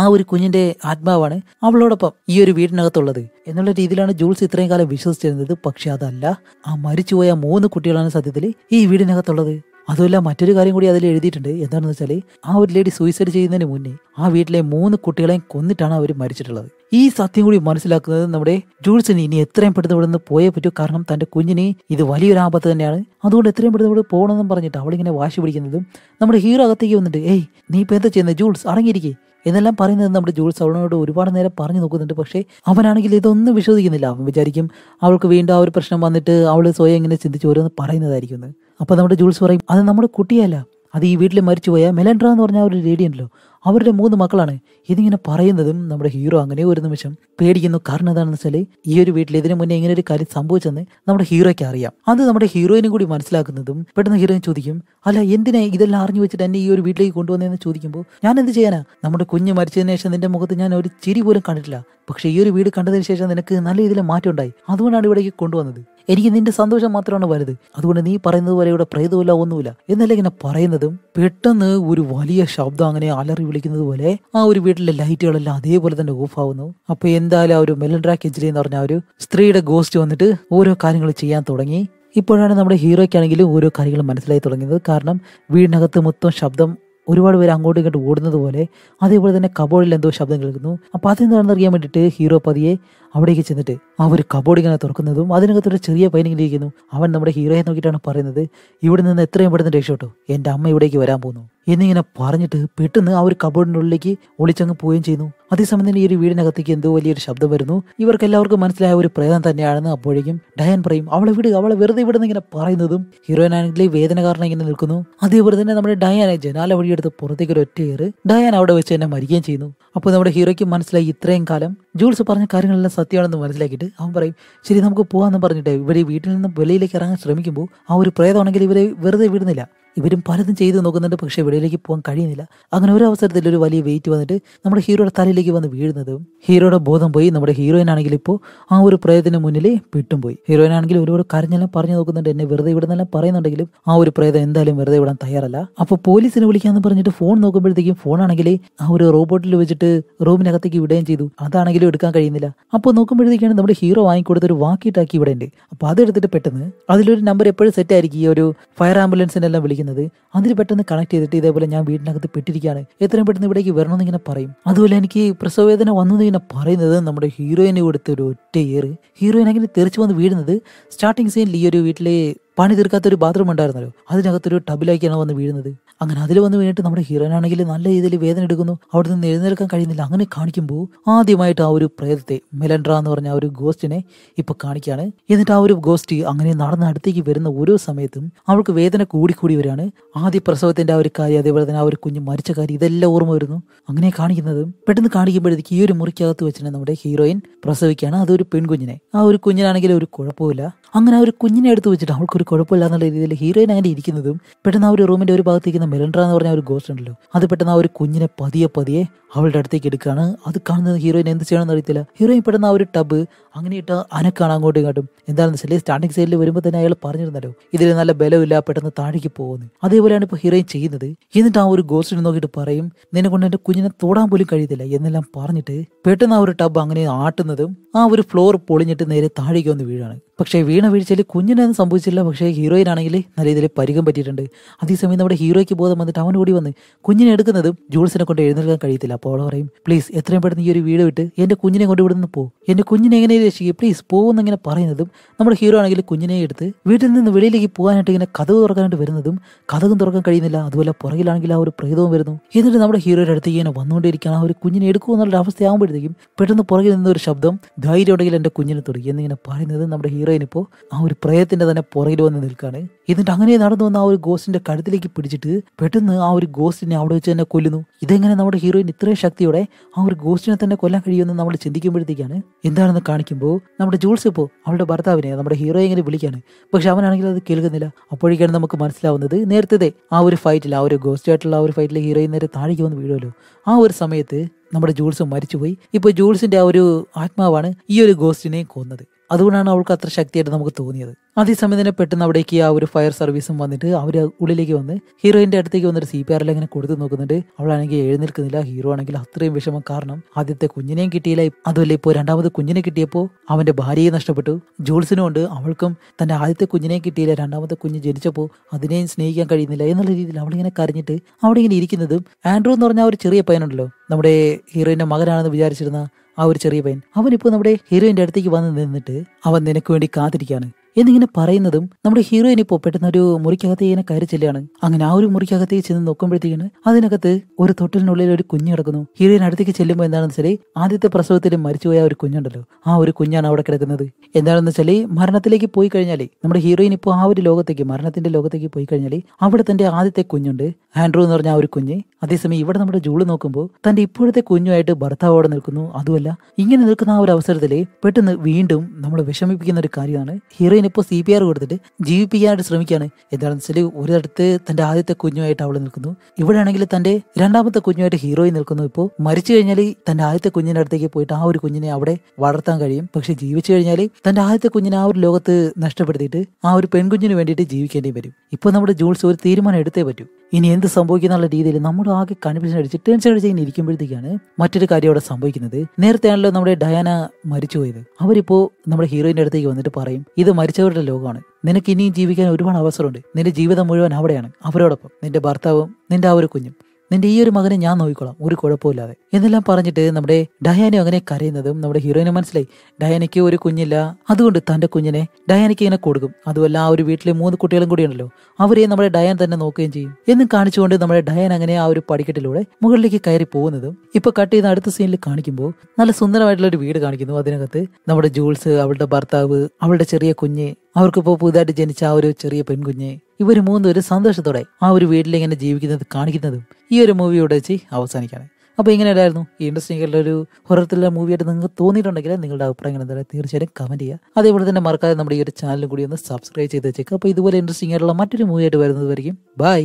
ആ ഒരു കുഞ്ഞിന്റെ ആത്മാവാണ് അവളോടൊപ്പം ഈ ഒരു വീടിനകത്തുള്ളത് എന്നുള്ള രീതിയിലാണ് ജൂൾസ് ഇത്രയും കാലം വിശ്വസിച്ചിരുന്നത് പക്ഷെ അതല്ല ആ മരിച്ചുപോയ മൂന്ന് കുട്ടികളാണ് സത്യത്തിൽ ഈ വീടിനകത്തുള്ളത് അതുമല്ല മറ്റൊരു കാര്യം കൂടി അതിൽ എഴുതിയിട്ടുണ്ട് എന്താണെന്ന് വെച്ചാൽ ആ ഒരു ലേഡി സൂയിസൈഡ് ചെയ്യുന്നതിന് മുന്നേ ആ വീട്ടിലെ മൂന്ന് കുട്ടികളെയും കൊന്നിട്ടാണ് അവർ മരിച്ചിട്ടുള്ളത് ഈ സത്യം കൂടി മനസ്സിലാക്കുന്നത് നമ്മുടെ ജൂൾസിന് ഇനി എത്രയും പെട്ടെന്ന് ഇവിടെ നിന്ന് പോയേ പറ്റൂ കാരണം തന്റെ കുഞ്ഞിന് ഇത് വലിയൊരു ആപത്ത് തന്നെയാണ് അതുകൊണ്ട് എത്രയും പെട്ടെന്ന് ഇവിടെ പോകണമെന്നും പറഞ്ഞിട്ട് അവളിങ്ങനെ വാശി പിടിക്കുന്നതും നമ്മുടെ ഹീറോ അകത്തേക്ക് വന്നിട്ട് ഏയ് നീ ഇപ്പൊ എന്താ ചെയ്യുന്നത് ജൂൾസ് അടങ്ങിയിരിക്കേ എന്നെല്ലാം പറയുന്നത് നമ്മുടെ ജൂൾസ് അവളോട് ഒരുപാട് നേരം പറഞ്ഞു നോക്കുന്നുണ്ട് പക്ഷേ അവനാണെങ്കിൽ ഇതൊന്നും വിശ്വസിക്കുന്നില്ല അവൻ വിചാരിക്കും അവൾക്ക് വീണ്ടും ആ ഒരു പ്രശ്നം വന്നിട്ട് അവൾ സ്വയം ഇങ്ങനെ ചിന്തിച്ച് ഓരോന്ന് പറയുന്നതായിരിക്കും അപ്പോൾ നമ്മുടെ ജൂൾസ് പറയും അത് നമ്മുടെ കുട്ടിയല്ല അത് ഈ വീട്ടിൽ മരിച്ചുപോയ മെലൻഡ്ര എന്ന് പറഞ്ഞ ഒരു ലേഡി ഉണ്ടല്ലോ അവരുടെ മൂന്ന് മക്കളാണ് ഇതിങ്ങനെ പറയുന്നതും നമ്മുടെ ഹീറോ അങ്ങനെ ഒരു നിമിഷം പേടിക്കുന്നു കാരണം എന്താണെന്ന് വെച്ചാൽ ഈ ഒരു വീട്ടിൽ ഇതിനു മുന്നേ ഇങ്ങനെ ഒരു കാര്യം സംഭവിച്ചെന്ന് നമ്മുടെ ഹീറോയ്ക്ക് അറിയാം അത് നമ്മുടെ ഹീറോയിനും കൂടി മനസ്സിലാക്കുന്നതും പെട്ടെന്ന് ഹീറോയിൻ ചോദിക്കും അല്ല എന്തിനാ ഇതെല്ലാം അറിഞ്ഞു വെച്ചിട്ട് എന്നെ ഈ ഒരു വീട്ടിലേക്ക് കൊണ്ടുവന്നതെന്ന് ചോദിക്കുമ്പോൾ ഞാൻ എന്ത് ചെയ്യാനാ നമ്മുടെ കുഞ്ഞ് മരിച്ചതിന് ശേഷം നിന്റെ മുഖത്ത് ഞാൻ ഒരു ചിരി പോലും കണ്ടിട്ടില്ല പക്ഷേ ഈ ഒരു വീട് കണ്ടതിന് ശേഷം നിനക്ക് നല്ല രീതിയിൽ മാറ്റം ഉണ്ടായി അതുകൊണ്ടാണ് ഇവിടേക്ക് കൊണ്ടുവന്നത് എനിക്ക് നിന്റെ സന്തോഷം മാത്രമാണ് വലുത് അതുകൊണ്ട് നീ പറയുന്നത് പോലെ ഇവിടെ പ്രേതമില്ല ഒന്നുമില്ല എന്നല്ല ഇങ്ങനെ പറയുന്നതും പെട്ടെന്ന് ഒരു വലിയ ശബ്ദം അങ്ങനെ അലറി വിളിക്കുന്നത് പോലെ ആ ഒരു വീട്ടിലെ ലൈറ്റുകളെല്ലാം അതേപോലെ തന്നെ ഓഫ് ആവുന്നു അപ്പൊ എന്തായാലും ആ ഒരു മെലൻഡ്രാ കെജ്രി എന്ന് പറഞ്ഞ ഒരു സ്ത്രീയുടെ ഗോസ്റ്റ് വന്നിട്ട് ഓരോ കാര്യങ്ങൾ ചെയ്യാൻ തുടങ്ങി ഇപ്പോഴാണ് നമ്മുടെ ഹീറോയ്ക്കാണെങ്കിലും ഓരോ കാര്യങ്ങൾ മനസ്സിലായി തുടങ്ങിയത് കാരണം വീടിനകത്ത് മൊത്തം ശബ്ദം ഒരുപാട് പേര് അങ്ങോട്ടും ഇങ്ങോട്ട് ഓടുന്നത് പോലെ അതേപോലെ തന്നെ കബോർഡിൽ എന്തോ ശബ്ദം കേൾക്കുന്നു അപ്പോൾ അറിയാൻ വേണ്ടിയിട്ട് ഹീറോ പതിയെ അവിടേക്ക് ചെന്നിട്ട് ആ ഒരു കബോർഡ് ഇങ്ങനെ തുറക്കുന്നതും അതിനകത്തൊരു ചെറിയ പൈനിങ്ങിലിരിക്കുന്നു അവൻ നമ്മുടെ ഹീറോയെ നോക്കിയിട്ടാണ് പറയുന്നത് ഇവിടെ നിന്ന് എത്രയും പെട്ടെന്ന് രക്ഷപ്പെട്ടു എൻ്റെ അമ്മ ഇവിടേക്ക് വരാൻ പോകുന്നു എന്നിങ്ങനെ പറഞ്ഞിട്ട് പെട്ടെന്ന് ആ ഒരു കബോർഡിൻ്റെ ഉള്ളിലേക്ക് ഒളിച്ചങ്ങ് പോവുകയും ചെയ്യുന്നു അതേസമയം തന്നെ ഈ ഒരു വീടിനകത്തേക്ക് എന്തോ വലിയൊരു ശബ്ദം വരുന്നു ഇവർക്ക് എല്ലാവർക്കും മനസ്സിലായ ഒരു പ്രേതം തന്നെയാണെന്ന് അപ്പോഴേക്കും ഡയൻ പറയും അവളെ വിടുക അവളെ വെറുതെ വിടുന്ന ഇങ്ങനെ പറയുന്നതും ഹീറോയിൻ ആണെങ്കിൽ വേദന കാരണം ഇങ്ങനെ നിൽക്കുന്നു അതേപോലെ തന്നെ നമ്മുടെ ഡയാനെ ജനാല വഴിയെടുത്ത് പുറത്തേക്ക് ഒരു ഒറ്റ ഏറ് ഡയൻ അവിടെ വെച്ച് തന്നെ മരിക്കുകയും ചെയ്യുന്നു അപ്പോൾ നമ്മുടെ ഹീറോയ്ക്ക് മനസ്സിലായി ഇത്രയും കാലം ജൂൾസ് പറഞ്ഞ കാര്യങ്ങളെല്ലാം സത്യമാണെന്ന് മനസ്സിലാക്കിയിട്ട് അവൻ പറയും ശരി നമുക്ക് പോകാമെന്ന് പറഞ്ഞിട്ട് ഇവിടെ വീട്ടിൽ നിന്ന് വെളിയിലേക്ക് ഇറങ്ങാൻ ശ്രമിക്കുമ്പോൾ ആ ഒരു പ്രേതമാണെങ്കിൽ ഇവരെ വെറുതെ വിടുന്നില്ല ഇവരും പലതും ചെയ്തു നോക്കുന്നുണ്ട് പക്ഷേ വെളിയിലേക്ക് പോകാൻ കഴിയുന്നില്ല അങ്ങനെ ഒരു അവസരത്തിൽ ഒരു വലിയ വെയിറ്റ് വന്നിട്ട് നമ്മുടെ ഹീറോയുടെ തലയിലേക്ക് വന്ന് വീഴുന്നതും ഹീറോയുടെ ബോധം പോയി നമ്മുടെ ഹീറോയിൻ ആണെങ്കിൽ ഇപ്പോൾ ആ ഒരു പ്രേതത്തിന് മുന്നിൽ വിട്ടും പോയി ഹീറോയിൻ ആണെങ്കിൽ ഒരുപാട് കരഞ്ഞെല്ലാം പറഞ്ഞു നോക്കുന്നുണ്ട് എന്നെ വെറുതെ ഇവിടുന്നെല്ലാം പറയുന്നുണ്ടെങ്കിലും ആ ഒരു പ്രേതം എന്തായാലും വെറുതെ വിടാൻ തയ്യാറല്ല അപ്പോൾ പോലീസിനെ വിളിക്കാന്ന് പറഞ്ഞിട്ട് ഫോൺ നോക്കുമ്പോഴത്തേക്കും ഫോൺ ആണെങ്കിൽ ആ ഒരു റോബോട്ടിൽ വെച്ചിട്ട് റൂമിനകത്തേക്ക് വിടുകയും ചെയ്തു അതാണെങ്കിലും എടുക്കാൻ കഴിയുന്നില്ല അപ്പോൾ നോക്കുമ്പോഴത്തേക്കാണ് നമ്മുടെ ഹീറോ വാങ്ങിക്കൊടുത്ത ഒരു വാക്കി ടാക്കി ഇവിടെ ഉണ്ട് അപ്പോൾ അതെടുത്തിട്ട് പെട്ടെന്ന് അതിലൊരു നമ്പർ എപ്പോഴും സെറ്റ് ആയിരിക്കും ഈ ഒരു ഫയർ ആംബുലൻസിനെല്ലാം വിളിക്കുന്നത് കാണിക്കുന്നത് അതിൽ പെട്ടെന്ന് കണക്ട് ചെയ്തിട്ട് ഇതേപോലെ ഞാൻ വീടിനകത്ത് പെട്ടിരിക്കുകയാണ് എത്രയും പെട്ടെന്ന് ഇവിടേക്ക് വരണമെന്ന് ഇങ്ങനെ പറയും അതുപോലെ എനിക്ക് പ്രസവവേദന വന്നത് ഇങ്ങനെ പറയുന്നത് നമ്മുടെ ഹീറോയിനെ കൊടുത്ത ഒരു ഒറ്റ ഇയർ ഹീറോയിൻ അങ്ങനെ തെറിച്ച് വന്ന് വീഴുന്നത് സ്റ്റാർട്ടിങ് സീനിൽ ഈ ഒരു വീട്ടിലെ പണി തീർക്കാത്ത ഒരു ബാത്റൂം ഉണ്ടായിരുന്നല്ലോ അതിനകത്തൊരു ടബിലേക്കാണ് വന്ന് വീഴുന്നത് അങ്ങനെ അതിൽ വന്ന് വീണിട്ട് നമ്മുടെ ഹീറോനാണെങ്കിൽ നല്ല രീതിയിൽ വേദന എടുക്കുന്നു അവിടെ നിന്ന് എഴുന്നേൽക്കാൻ കഴിയുന്നില്ല അങ്ങനെ കാണിക്കുമ്പോൾ ആദ്യമായിട്ട് ആ ഒരു പ്രേതത്തെ മെലൻഡ്ര എന്ന് പറഞ്ഞ ആ ഒരു ഗോസ്റ്റിനെ ഇപ്പൊ കാണിക്കുകയാണ് എന്നിട്ട് ആ ഒരു ഗോസ്റ്റ് അങ്ങനെ നടന്ന് അടുത്തേക്ക് വരുന്ന ഓരോ സമയത്തും അവൾക്ക് വേദന കൂടിക്കൂടി വരികയാണ് ആദ്യ പ്രസവത്തിന്റെ ആ ഒരു കാര്യം അതേപോലെ തന്നെ ആ ഒരു കുഞ്ഞ് മരിച്ച കാര്യം ഇതെല്ലാം ഓർമ്മ വരുന്നു അങ്ങനെ കാണിക്കുന്നത് പെട്ടെന്ന് കാണിക്കുമ്പോഴത്തേക്ക് ഈ ഒരു മുറിക്കകത്ത് വെച്ചിട്ട് നമ്മുടെ ഹീറോയിൻ പ്രസവിക്കുകയാണ് അതൊരു പെൺകുഞ്ഞിനെ ആ ഒരു കുഞ്ഞിനാണെങ്കിൽ ഒരു കുഴപ്പമില്ല അങ്ങനെ ആ ഒരു കുഞ്ഞിനെ എടുത്ത് വെച്ചിട്ട് അവൾക്കൊരു കുഴപ്പമില്ല എന്നുള്ള രീതിയിൽ ഹീറോയിൻ അങ്ങനെ ഇരിക്കുന്നതും പെട്ടെന്ന് ആ ഒരു റൂമിന്റെ ഒരു ഭാഗത്തേക്കുന്ന മെലൻഡ്ര എന്ന് പറഞ്ഞ ഒരു ഗോസ്റ്റ് ഉണ്ടല്ലോ അത് പെട്ടെന്ന് ആ ഒരു കുഞ്ഞിനെ പതിയെ പതിയെ അവളുടെ അടുത്തേക്ക് എടുക്കുകയാണ് അത് കാണുന്നത് ഹീറോയിൻ എന്ത് ചെയ്യണമെന്ന് അറിയത്തില്ല ഹീറോയിൻ പെട്ടെന്ന് ആ ഒരു ടബ് അങ്ങനെ ഇട്ട അനക്കാണ് അങ്ങോട്ടും കാട്ടും എന്താണെന്ന് വെച്ചാൽ സ്റ്റാർട്ടിംഗ് സൈഡിൽ വരുമ്പോൾ തന്നെ അയാൾ പറഞ്ഞിരുന്നല്ലോ ഇതിൽ നല്ല ബലമില്ല പെട്ടെന്ന് താഴേക്ക് പോകുന്നത് അതേപോലെയാണ് ഇപ്പോൾ ഹീറോയിൻ ചെയ്യുന്നത് എന്നിട്ട് ആ ഒരു ഗോസ്റ്റിനെ നോക്കിയിട്ട് പറയും നിന്നെ കൊണ്ട് എൻ്റെ കുഞ്ഞിനെ തൊടാൻ പോലും കഴിയത്തില്ല എന്നെല്ലാം പറഞ്ഞിട്ട് പെട്ടെന്ന് ആ ഒരു ടബ് അങ്ങനെ ആട്ടുന്നതും ആ ഒരു ഫ്ലോർ പൊളിഞ്ഞിട്ട് നേരെ താഴേക്ക് വന്ന് വീഴാണ് പക്ഷേ വീണ വീഴ്ചയിൽ കുഞ്ഞിനൊന്നും സംഭവിച്ചില്ല പക്ഷേ ഹീറോയിൻ ആണെങ്കിൽ നല്ല രീതിയിൽ പരിഗം പറ്റിയിട്ടുണ്ട് അതേസമയം നമ്മുടെ ഹീറോയ്ക്ക് ബോധം വന്നിട്ട് അവൻ ഓടി വന്ന് കുഞ്ഞിനെ എടുക്കുന്നതും ജൂൾസിനെ കൊണ്ട് എഴുന്നേൽക്കാൻ കഴിയത്തില്ല അപ്പോൾ അവൾ പറയും പ്ലീസ് എത്രയും പെട്ടെന്ന് ഈ ഒരു വീട് വിട്ട് എൻ്റെ കുഞ്ഞിനെ കൊണ്ട് ഇവിടുന്ന് പോ എൻ്റെ കുഞ്ഞിനെ എങ്ങനെ രക്ഷിക്കും പ്ലീസ് പോകുന്ന ഇങ്ങനെ പറയുന്നതും നമ്മുടെ ഹീറോ ആണെങ്കിൽ കുഞ്ഞിനെ എടുത്ത് വീട്ടിൽ നിന്ന് വെളിയിലേക്ക് പോകാനായിട്ട് ഇങ്ങനെ കഥ തുറക്കാനായിട്ട് വരുന്നതും കഥകും തുറക്കാൻ കഴിയുന്നില്ല അതുപോലെ പുറകിലാണെങ്കിൽ ആ ഒരു പ്രേതവും വരുന്നു എന്നിട്ട് നമ്മുടെ ഹീറോയുടെ അടുത്ത് ഇങ്ങനെ വന്നുകൊണ്ടിരിക്കുകയാണ് ആ ഒരു കുഞ്ഞിനെ എടുക്കുക എന്നുള്ള ആകുമ്പോഴത്തേക്കും പെട്ടെന്ന് പുറകിൽ നിന്ന് ഒരു ശബ്ദം ധൈര്യം ഉണ്ടെങ്കിൽ എൻ്റെ കുഞ്ഞിനെ തുടങ്ങി എന്നിങ്ങനെ പറയുന്നത് നമ്മുടെ ഹീറോ ഹീറോയിൻ ഇപ്പോൾ ആ ഒരു പ്രേയത്തിൻ്റെ തന്നെ പുറകിൽ വന്ന് നിൽക്കുകയാണ് എന്നിട്ട് അങ്ങനെ നടന്നു വന്ന ആ ഒരു ഗോസ്റ്റിൻ്റെ കഴുത്തിലേക്ക് പിടിച്ചിട്ട് പെട്ടെന്ന് ആ ഒരു ഗോസ്റ്റിനെ അവിടെ വെച്ച് തന്നെ കൊല്ലുന്നു ഇതെങ്ങനെ നമ്മുടെ ഹീറോയിൻ ഇത്രയും ശക്തിയോടെ ആ ഒരു ഗോസ്റ്റിനെ തന്നെ കൊല്ലാൻ കഴിയുമെന്ന് നമ്മൾ ചിന്തിക്കുമ്പോഴത്തേക്കാണ് എന്താണെന്ന് കാണിക്കുമ്പോൾ നമ്മുടെ ജൂൾസ് ഇപ്പോൾ അവളുടെ ഭർത്താവിനെ നമ്മുടെ ഹീറോയെ ഇങ്ങനെ വിളിക്കുകയാണ് പക്ഷെ അവനാണെങ്കിൽ അത് കേൾക്കുന്നില്ല അപ്പോഴേക്കാണ് നമുക്ക് മനസ്സിലാവുന്നത് നേരത്തെ ആ ഒരു ഫൈറ്റിൽ ആ ഒരു ഗോസ്റ്റ് ആയിട്ടുള്ള ആ ഒരു ഫൈറ്റിൽ ഹീറോയിൻ നേരെ താഴേക്ക് വന്ന് വീഴുമല്ലോ ആ ഒരു സമയത്ത് നമ്മുടെ ജൂൾസ് മരിച്ചുപോയി ഇപ്പോൾ ജൂൾസിന്റെ ആ ഒരു ആത്മാവാണ് ഈ ഒരു ഗോസ്റ്റിനെ കൊന്നത് അതുകൊണ്ടാണ് അവൾക്ക് അത്ര ശക്തിയായിട്ട് നമുക്ക് തോന്നിയത് അതേസമയം തന്നെ പെട്ടെന്ന് അവിടേക്ക് ആ ഒരു ഫയർ സർവീസും വന്നിട്ട് അവർ ഉള്ളിലേക്ക് വന്ന് ഹീറോയിന്റെ അടുത്തേക്ക് വന്നിട്ട് സി പി ആറിൽ ഇങ്ങനെ കൊടുത്തു നോക്കുന്നുണ്ട് അവളാണെങ്കിൽ എഴുന്നേൽക്കുന്നില്ല ഹീറോ ആണെങ്കിൽ അത്രയും വിഷമം കാരണം ആദ്യത്തെ കുഞ്ഞിനെയും കിട്ടിയില്ല അതുമല്ല ഇപ്പോൾ രണ്ടാമത് കുഞ്ഞിനെ കിട്ടിയപ്പോൾ അവന്റെ ഭാര്യയെ നഷ്ടപ്പെട്ടു ജോൾസിനും ഉണ്ട് അവൾക്കും തന്റെ ആദ്യത്തെ കുഞ്ഞിനെയും കിട്ടിയില്ല രണ്ടാമത്തെ കുഞ്ഞ് ജനിച്ചപ്പോൾ അതിനെയും സ്നേഹിക്കാൻ കഴിയുന്നില്ല എന്നുള്ള രീതിയിൽ അവളിങ്ങനെ കരഞ്ഞിട്ട് അവിടെ ഇങ്ങനെ ഇരിക്കുന്നതും ആൻഡ്രൂ എന്ന് പറഞ്ഞ ഒരു ചെറിയ പയനുണ്ടല്ലോ നമ്മുടെ ഹീറോയിന്റെ മകനാണെന്ന് വിചാരിച്ചിരുന്ന ആ ഒരു ചെറിയ പയ്യൻ അവൻ ഇപ്പൊ നമ്മുടെ ഹീറോയിന്റെ അടുത്തേക്ക് വന്ന് നിന്നിട്ട് അവൻ നിനക്ക് വേണ്ടി കാത്തിരിക്കുകയാണ് എന്നിങ്ങനെ പറയുന്നതും നമ്മുടെ ഹീറോയിനെ ഇപ്പോൾ പെട്ടെന്ന് ഒരു മുറിക്കകത്ത് ഇങ്ങനെ കയറി ചെല്ലുകയാണ് അങ്ങനെ ആ ഒരു മുറിക്കകത്തേക്ക് ചെന്ന് നോക്കുമ്പോഴത്തേക്കാണ് അതിനകത്ത് ഒരു തൊട്ടിലിനുള്ളിൽ ഒരു കുഞ്ഞ് കിടക്കുന്നു ഹീറോയിൻ അടുത്തേക്ക് ചെല്ലുമ്പോൾ എന്താണെന്ന് വെച്ചാൽ ആദ്യത്തെ പ്രസവത്തിൽ മരിച്ചുപോയ ഒരു കുഞ്ഞുണ്ടല്ലോ ആ ഒരു കുഞ്ഞാണ് അവിടെ കിടക്കുന്നത് എന്താണെന്ന് വെച്ചാൽ മരണത്തിലേക്ക് പോയി കഴിഞ്ഞാൽ നമ്മുടെ ഹീറോയിൻ ഇപ്പോൾ ആ ഒരു ലോകത്തേക്ക് മരണത്തിന്റെ ലോകത്തേക്ക് പോയി കഴിഞ്ഞാൽ അവിടെ തന്റെ ആദ്യത്തെ കുഞ്ഞുണ്ട് ആൻഡ്രൂ എന്ന് പറഞ്ഞ ആ ഒരു കുഞ്ഞ് അതേസമയം ഇവിടെ നമ്മുടെ ജൂള് നോക്കുമ്പോൾ തന്റെ ഇപ്പോഴത്തെ കുഞ്ഞുമായിട്ട് അവിടെ നിൽക്കുന്നു അതുമല്ല ഇങ്ങനെ നിൽക്കുന്ന ആ ഒരു അവസരത്തിൽ പെട്ടെന്ന് വീണ്ടും നമ്മൾ വിഷമിപ്പിക്കുന്ന ഒരു കാര്യമാണ് ഹീറോയിൻ ഇപ്പോൾ സി പി ആർ കൊടുത്തിട്ട് ജീവിപ്പിക്കാനായിട്ട് ശ്രമിക്കുകയാണ് എന്താണെന്ന് വെച്ചാൽ ഒരിടത്ത് തൻ്റെ ആദ്യത്തെ കുഞ്ഞുമായിട്ട് അവൾ നിൽക്കുന്നു ആണെങ്കിൽ തൻ്റെ രണ്ടാമത്തെ കുഞ്ഞുമായിട്ട് ഹീറോയി നിൽക്കുന്നു ഇപ്പോൾ മരിച്ചു കഴിഞ്ഞാൽ തൻ്റെ ആദ്യത്തെ കുഞ്ഞിൻ്റെ അടുത്തേക്ക് പോയിട്ട് ആ ഒരു കുഞ്ഞിനെ അവിടെ വളർത്താൻ കഴിയും പക്ഷെ ജീവിച്ചു കഴിഞ്ഞാൽ തൻ്റെ ആദ്യത്തെ കുഞ്ഞിനെ ആ ഒരു ലോകത്ത് നഷ്ടപ്പെടുത്തിയിട്ട് ആ ഒരു പെൺകുഞ്ഞിന് വേണ്ടിയിട്ട് ജീവിക്കേണ്ടി വരും ഇപ്പോൾ നമ്മുടെ ജൂൾസ് ഒരു തീരുമാനം എടുത്തേ പറ്റൂ ഇനി എന്ത് സംഭവിക്കുന്ന രീതിയിൽ നമ്മുടെ ആകെ കൺഫ്യൂഷൻ അടിച്ച് ടെൻഷൻ അടിച്ച് ഇങ്ങനെ ഇരിക്കുമ്പോഴത്തേക്കാണ് മറ്റൊരു കാര്യം അവിടെ സംഭവിക്കുന്നത് നേരത്തെയാണല്ലോ നമ്മുടെ ഡയാന പോയത് അവരിപ്പോ നമ്മുടെ ഹീറോയിന്റെ അടുത്തേക്ക് വന്നിട്ട് പറയും ഇത് മരിച്ചു മരിച്ചവരുടെ ലോകമാണ് നിനക്ക് ഇനിയും ജീവിക്കാൻ ഒരുപാട് അവസരമുണ്ട് നിന്റെ ജീവിതം മുഴുവൻ അവിടെയാണ് അവരോടൊപ്പം നിന്റെ ഭർത്താവും നിന്റെ ആ ഒരു കുഞ്ഞും നിന്റെ ഈ ഒരു മകനെ ഞാൻ നോക്കിക്കോളാം ഒരു കുഴപ്പമില്ലാതെ എന്നെല്ലാം പറഞ്ഞിട്ട് നമ്മുടെ ഡയാനെ അങ്ങനെ കരയുന്നതും നമ്മുടെ ഹീറോയിന് മനസ്സിലായി ഡയാനയ്ക്ക് ഒരു കുഞ്ഞില്ല അതുകൊണ്ട് തന്റെ കുഞ്ഞിനെ ഡയാനയ്ക്ക് ഇങ്ങനെ കൊടുക്കും അതുമല്ല ആ ഒരു വീട്ടിലെ മൂന്ന് കുട്ടികളും ഉണ്ടല്ലോ അവരെ നമ്മുടെ ഡയാൻ തന്നെ നോക്കുകയും ചെയ്യും എന്നും കാണിച്ചുകൊണ്ട് നമ്മുടെ ഡയാൻ അങ്ങനെ ആ ഒരു പടിക്കെട്ടിലൂടെ മുകളിലേക്ക് കയറി പോകുന്നതും ഇപ്പൊ കട്ട് ചെയ്യുന്ന അടുത്ത സീനിൽ കാണിക്കുമ്പോൾ നല്ല സുന്ദരമായിട്ടുള്ള ഒരു വീട് കാണിക്കുന്നു അതിനകത്ത് നമ്മുടെ ജൂൾസ് അവളുടെ ഭർത്താവ് അവളുടെ ചെറിയ കുഞ്ഞ് അവർക്കിപ്പോ പുതുതായിട്ട് ജനിച്ച ആ ഒരു ചെറിയ പെൺകുഞ്ഞ് ഇവർ മൂന്നുപേരും സന്തോഷത്തോടെ ആ ഒരു വീട്ടിൽ ഇങ്ങനെ ജീവിക്കുന്നത് കാണിക്കുന്നതും ഈ ഒരു മൂവിയോടെ വെച്ച് അവസാനിക്കുകയാണ് അപ്പോൾ ഇങ്ങനെയായിരുന്നു ഇൻട്രസ്റ്റിംഗ് ആയിട്ടുള്ള ഒരു ഹൊറർ ത്രില്ലർ മൂവിയായിട്ട് നിങ്ങൾക്ക് തോന്നിയിട്ടുണ്ടെങ്കിൽ നിങ്ങളുടെ എന്താ പറയുക തീർച്ചയായും കമന്റ് ചെയ്യുക അതേപോലെ തന്നെ മറക്കാതെ നമ്മുടെ ഈ ഒരു ചാനലും കൂടി ഒന്ന് സബ്സ്ക്രൈബ് ചെയ്ത് വെച്ചേക്കുക അപ്പോൾ ഇതുപോലെ ഇൻട്രസ്റ്റിംഗ് ആയിട്ടുള്ള മറ്റൊരു മൂവിയായിട്ട് വരുന്നത് ബൈ